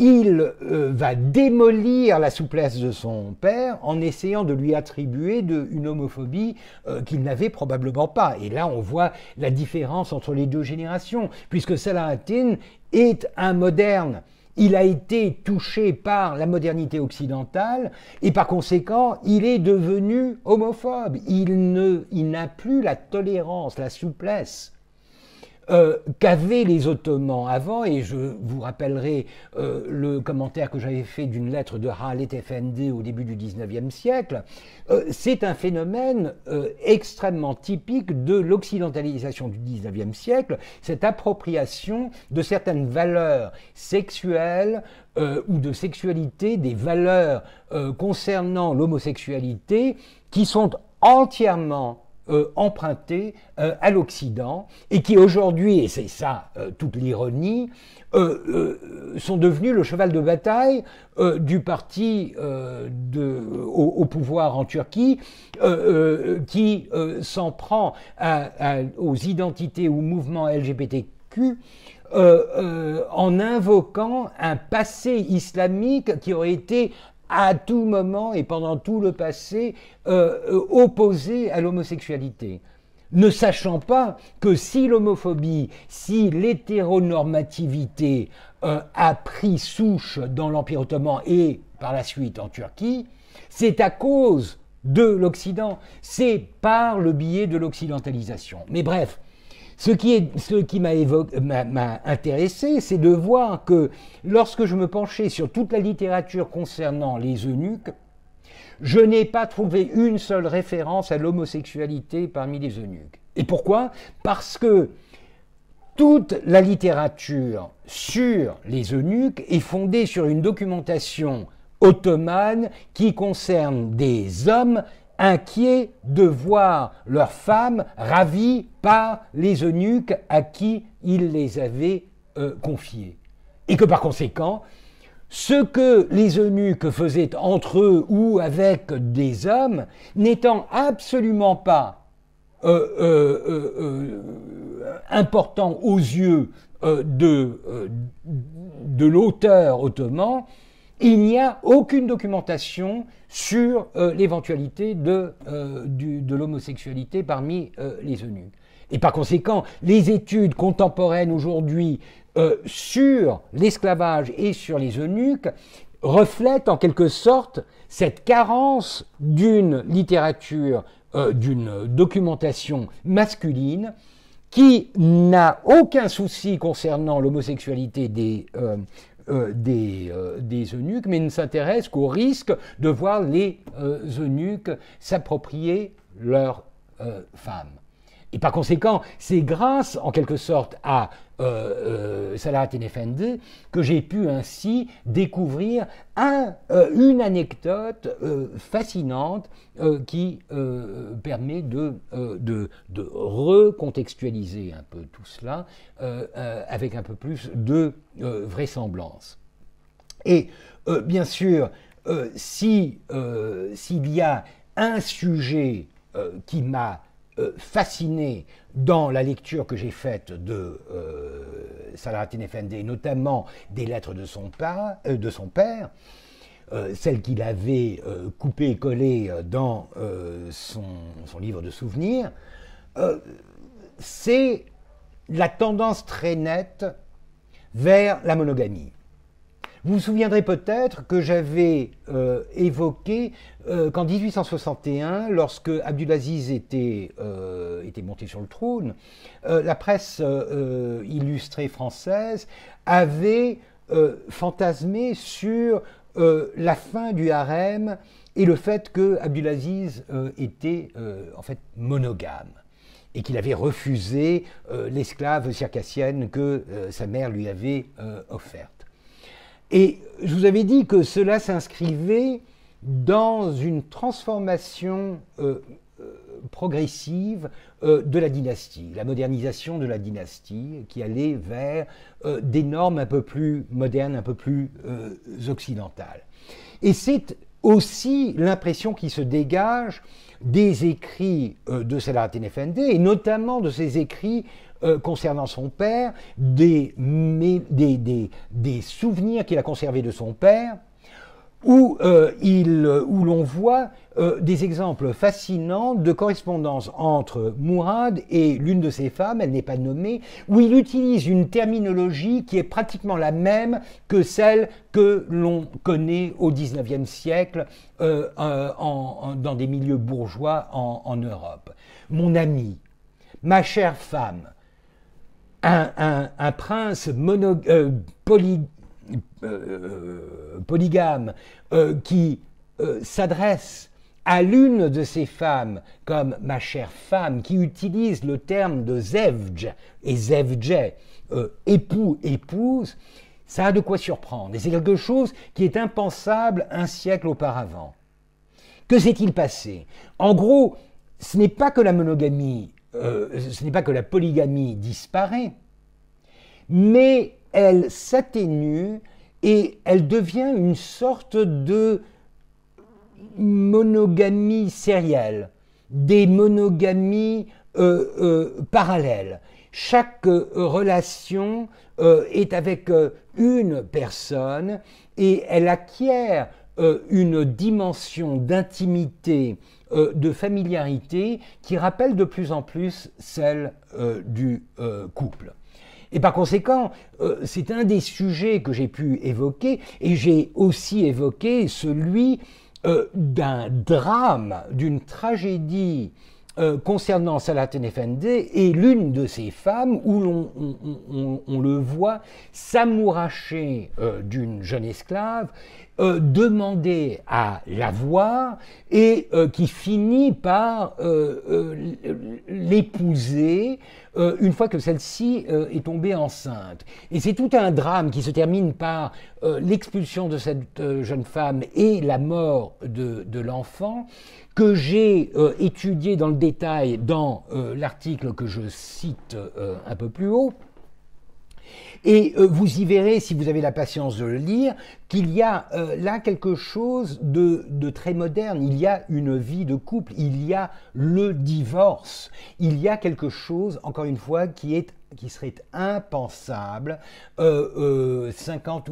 il euh, va démolir la souplesse de son père en essayant de lui attribuer une homophobie euh, qu'il n'avait probablement pas. Et là, on voit la différence entre les deux générations, puisque Salatin est un moderne. Il a été touché par la modernité occidentale et par conséquent, il est devenu homophobe. Il n'a plus la tolérance, la souplesse euh, qu'avaient les Ottomans avant, et je vous rappellerai euh, le commentaire que j'avais fait d'une lettre de Halet fnd au début du 19e siècle, euh, c'est un phénomène extrêmement typique de l'occidentalisation du 19e siècle, cette appropriation de certaines valeurs sexuelles, ou de sexualité, des valeurs concernant l'homosexualité qui sont entièrement euh, empruntés euh, à l'Occident et qui aujourd'hui, et c'est ça euh, toute l'ironie, sont devenus le cheval de bataille du parti au, pouvoir en Turquie qui s'en prend aux identités ou mouvements LGBTQ. en invoquant un passé islamique qui aurait été à tout moment et pendant tout le passé euh, euh, opposé à l'homosexualité ne sachant pas que si l'homophobie, si l'hétéronormativité euh, a pris souche dans l'Empire ottoman et par la suite en Turquie, c'est à cause de l'Occident, c'est par le biais de l'occidentalisation. Mais bref, ce qui, m'a, m'a intéressé, c'est de voir que lorsque je me penchais sur toute la littérature concernant les eunuques, je n'ai pas trouvé une seule référence à l'homosexualité parmi les eunuques. Et pourquoi Parce que toute la littérature sur les eunuques est fondée sur une documentation ottomane qui concerne des hommes inquiets de voir leurs femmes ravies par les eunuques à qui ils les avaient euh, confiées. Et que par conséquent, ce que les eunuques faisaient entre eux ou avec des hommes n'étant absolument pas euh, euh, important aux yeux de, de l'auteur ottoman, il n'y a aucune documentation sur euh, l'éventualité de, euh, de l'homosexualité parmi euh, les eunuques. Et par conséquent, les études contemporaines aujourd'hui sur l'esclavage et sur les eunuques reflètent en quelque sorte cette carence d'une littérature, d'une documentation masculine qui n'a aucun souci concernant l'homosexualité des, euh, des, euh, des, eunuques, mais ne s'intéresse qu'au risque de voir les euh, eunuques s'approprier leurs femmes. Et par conséquent, c'est grâce, en quelque sorte, à Salah euh, euh que j'ai pu ainsi découvrir euh, une anecdote euh, fascinante qui permet de, recontextualiser un peu tout cela avec un peu plus de vraisemblance. Et bien sûr, s'il y a un sujet qui m'a euh, fasciné dans la lecture que j'ai faite de euh, FND, notamment des lettres de son, euh, de son père, euh, celles qu'il avait coupées et collées dans son, livre de souvenirs, c'est la tendance très nette vers la monogamie. Vous vous souviendrez peut-être que j'avais évoqué euh, qu'en 1861, lorsque Abdulaziz euh, était, monté sur le trône, euh, la presse illustrée française avait fantasmé sur la fin du harem et le fait que Abdulaziz était en fait monogame et qu'il avait refusé l'esclave circassienne que sa mère lui avait offerte. Et je vous avais dit que cela s'inscrivait dans une transformation euh, euh, progressive euh, de la dynastie, la modernisation de la dynastie qui allait vers des normes un peu plus modernes, un peu plus occidentales. Et c'est aussi l'impression qui se dégage des écrits de Selahattin FND, et notamment de ses écrits concernant son père, des, des souvenirs qu'il a conservés de son père, où, euh, où l'on voit euh, des exemples fascinants de correspondance entre Mourad et l'une de ses femmes, elle n'est pas nommée, où il utilise une terminologie qui est pratiquement la même que celle que l'on connaît au XIXe siècle euh, dans des milieux bourgeois en, Europe. Mon ami, ma chère femme, un, prince mono, euh, euh, polygame euh, qui s'adresse à l'une de ces femmes, comme ma chère femme, qui utilise le terme de zevj et zevje, époux, épouse, ça a de quoi surprendre. Et c'est quelque chose qui est impensable un siècle auparavant. Que s'est-il passé En gros, ce n'est pas que la monogamie, ce n'est pas que la polygamie disparaît, mais elle s'atténue et elle devient une sorte de monogamie sérielle, des monogamies euh, euh, parallèles. Chaque euh, relation est avec une personne et elle acquiert une dimension d'intimité, de familiarité qui rappelle de plus en plus celle du couple. Et par conséquent, euh, c'est un des sujets que j'ai pu évoquer, et j'ai aussi évoqué celui euh, d'un drame, d'une tragédie euh, concernant Salatin et l'une de ces femmes où l'on on, le voit s'amouracher d'une jeune esclave euh, demander à à voir et euh, qui finit par euh, l'épouser une fois que celle-ci est tombée enceinte. Et c'est tout un drame qui se termine par l'expulsion de cette jeune femme et la mort de l'enfant que j'ai étudié dans le détail dans l'article que je cite un peu plus haut. Et euh, vous y verrez, si vous avez la patience de le lire, qu'il y a euh, là quelque chose de, très moderne. Il y a une vie de couple, il y a le divorce, il y a quelque chose, encore une fois, qui est qui serait impensable 50 euh,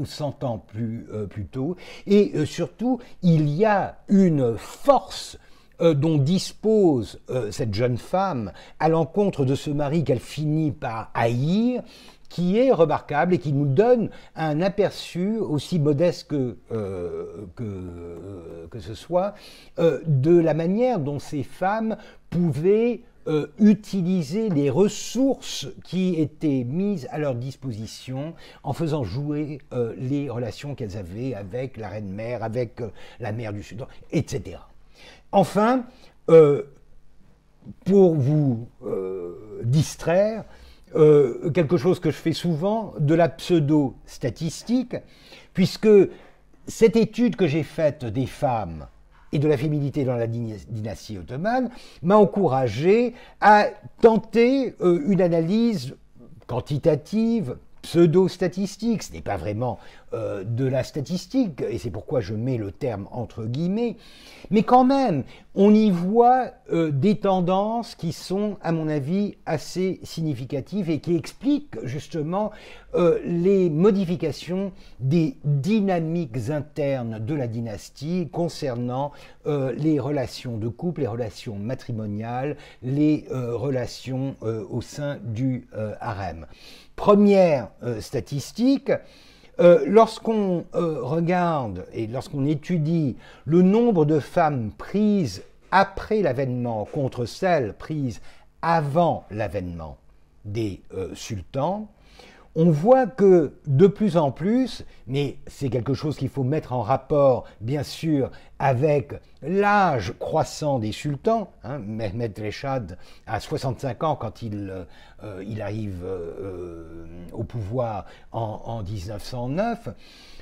ou 100 ans plus, plus tôt. Et surtout, il y a une force dont dispose cette jeune femme à l'encontre de ce mari qu'elle finit par haïr, qui est remarquable et qui nous donne un aperçu, aussi modeste que, euh, que, euh, que, ce soit, euh, de la manière dont ces femmes pouvaient utiliser les ressources qui étaient mises à leur disposition en faisant jouer les relations qu'elles avaient avec la reine-mère, avec la mère du Sud, etc. Enfin, pour vous distraire, euh, quelque chose que je fais souvent, de la pseudo-statistique, puisque cette étude que j'ai faite des femmes et de la féminité dans la dynastie ottomane m'a encouragé à tenter euh, une analyse quantitative, pseudo-statistique, ce n'est pas vraiment euh, de la statistique, et c'est pourquoi je mets le terme entre guillemets, mais quand même, on y voit euh, des tendances qui sont, à mon avis, assez significatives et qui expliquent justement euh, les modifications des dynamiques internes de la dynastie concernant les relations de couple, les relations matrimoniales, les relations au sein du harem. Première euh, statistique, euh, lorsqu'on euh, regarde et lorsqu'on étudie le nombre de femmes prises après l'avènement contre celles prises avant l'avènement des sultans, on voit que de plus en plus, mais c'est quelque chose qu'il faut mettre en rapport, bien sûr, avec l'âge croissant des sultans. Hein, Mehmed Rechad a 65 ans quand il, euh, arrive euh, au pouvoir en, 1909.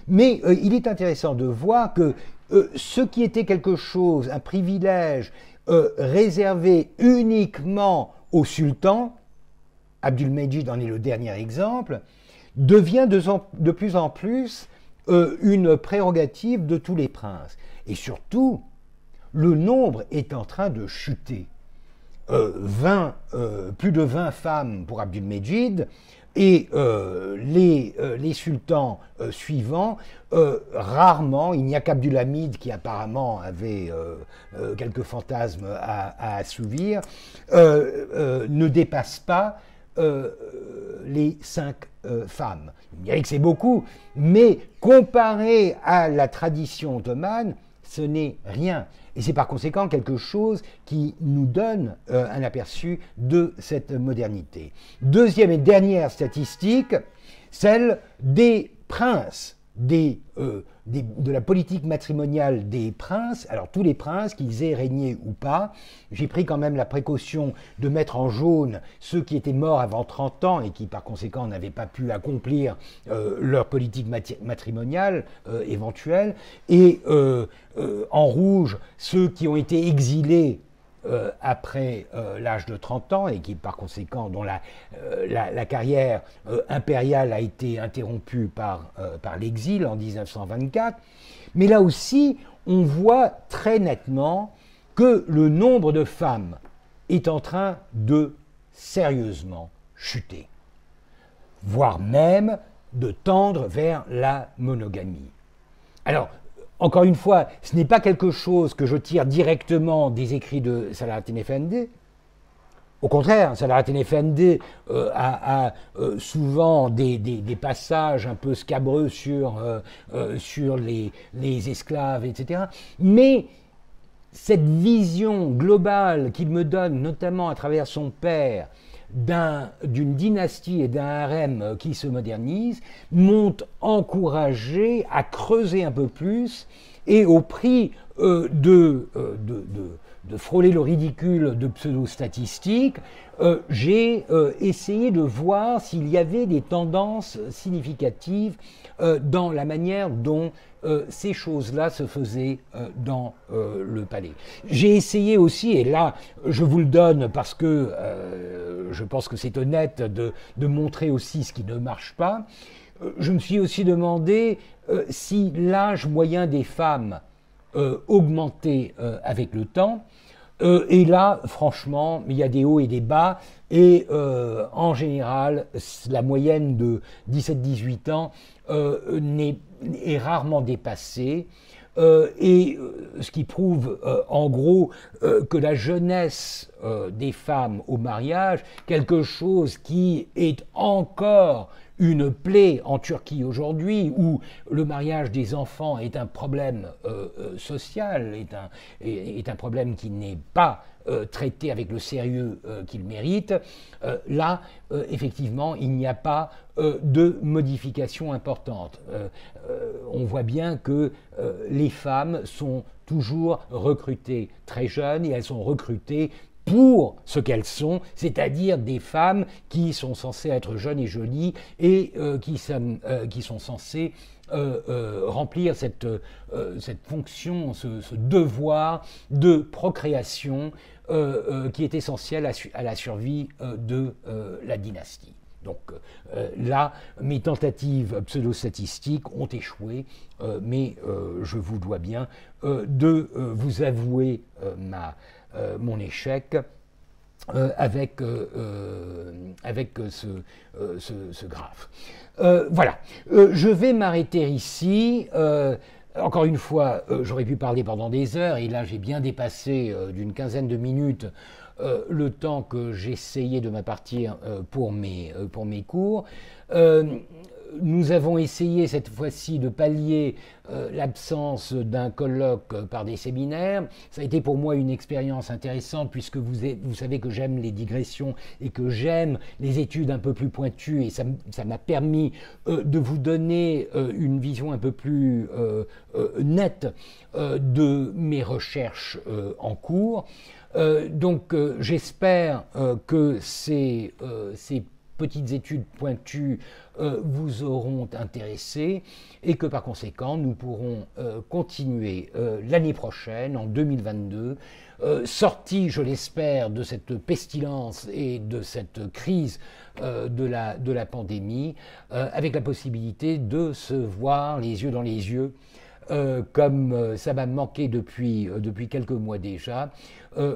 Mais euh, il est intéressant de voir que ce qui était quelque chose, un privilège réservé uniquement aux sultans, Abdul-Mejid en est le dernier exemple, devient de, plus en plus euh, une prérogative de tous les princes. Et surtout, le nombre est en train de chuter. Euh, euh, plus de 20 femmes pour Abdul-Mejid et les, sultans suivants, rarement, il n'y a qu'Abdulhamid qui apparemment avait quelques fantasmes à, à assouvir, ne dépasse pas euh, euh, les cinq euh, femmes. Vous me que c'est beaucoup, mais comparé à la tradition ottomane, ce n'est rien. Et c'est par conséquent quelque chose qui nous donne un aperçu de cette modernité. Deuxième et dernière statistique, celle des princes, des de la politique matrimoniale des princes, alors tous les princes, qu'ils aient régné ou pas, j'ai pris quand même la précaution de mettre en jaune ceux qui étaient morts avant 30 ans et qui par conséquent n'avaient pas pu accomplir euh, leur politique matrimoniale euh, éventuelle, et euh, en rouge ceux qui ont été exilés euh, après euh, l'âge de 30 ans et qui par conséquent dont la, euh, la, carrière impériale a été interrompue par, par l'exil en 1924. Mais là aussi, on voit très nettement que le nombre de femmes est en train de sérieusement chuter, voire même de tendre vers la monogamie. Alors, encore une fois, ce n'est pas quelque chose que je tire directement des écrits de al-din Effendi. Au contraire, Salah Effendi euh, a, a euh, souvent des, passages un peu scabreux sur, euh, les, les, esclaves, etc. Mais cette vision globale qu'il me donne, notamment à travers son père, d'une dynastie et d'un harem euh, qui se modernise, m'ont encouragé à creuser un peu plus et au prix euh, euh, de, de, frôler le ridicule de pseudo statistique j'ai essayé de voir s'il y avait des tendances significatives dans la manière dont euh, ces choses-là se faisaient euh, dans euh, le palais. J'ai essayé aussi, et là je vous le donne parce que je pense que c'est honnête de, montrer aussi ce qui ne marche pas, je me suis aussi demandé si l'âge moyen des femmes augmentait avec le temps. et là, franchement, il y a des hauts et des bas. Et en général, la moyenne de 17-18 ans n'est n'est est rarement dépassée. Euh, et euh, ce qui prouve euh, en gros que la jeunesse des femmes au mariage, quelque chose qui est encore une plaie en Turquie aujourd'hui, où le mariage des enfants est un problème social, est un problème qui n'est pas euh, traité avec le sérieux euh, qu'il mérite. Euh, là, effectivement, il n'y a pas de modification importante. on voit bien que les femmes sont toujours recrutées très jeunes et elles sont recrutées pour ce qu'elles sont, c'est-à-dire des femmes qui sont censées être jeunes et jolies et qui, sont, censées remplir cette, fonction, ce, devoir de procréation euh, euh, qui est essentiel à, la survie euh, de la dynastie. Donc là, mes tentatives pseudo-statistiques ont échoué, mais je vous dois bien de vous avouer ma, mon échec. avec, avec ce, ce, ce graphe. voilà, je vais m'arrêter ici. Encore une fois, euh, j'aurais pu parler pendant des heures, et là j'ai bien dépassé euh, d'une quinzaine de minutes euh, le temps que j'essayais de m'appartir pour, pour mes cours nous avons essayé cette fois-ci de pallier euh, l'absence d'un colloque euh, par des séminaires. Ça a été pour moi une expérience intéressante puisque vous, vous savez que j'aime les digressions et que j'aime les études un peu plus pointues et ça m'a permis euh, de vous donner une vision un peu plus nette de mes recherches en cours. donc j'espère que ces petites études pointues euh, vous auront intéressé et que par conséquent nous pourrons euh, continuer euh, l'année prochaine, en 2022, sorti, je l'espère, de cette pestilence et de cette crise de, la, de la pandémie, avec la possibilité de se voir les yeux dans les yeux. comme ça m'a manqué depuis, depuis quelques mois déjà.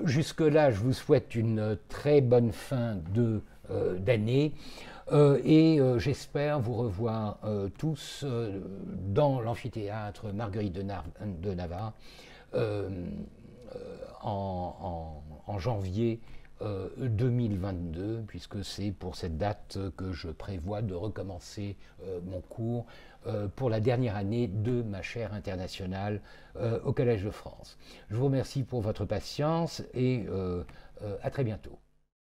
Jusque-là, je vous souhaite une très bonne fin de euh, d'années. Euh, et euh, j'espère vous revoir tous dans l'amphithéâtre Marguerite de, Navarre en, janvier 2022, puisque c'est pour cette date que je prévois de recommencer mon cours pour la dernière année de ma chaire internationale au Collège de France. Je vous remercie pour votre patience et à très bientôt.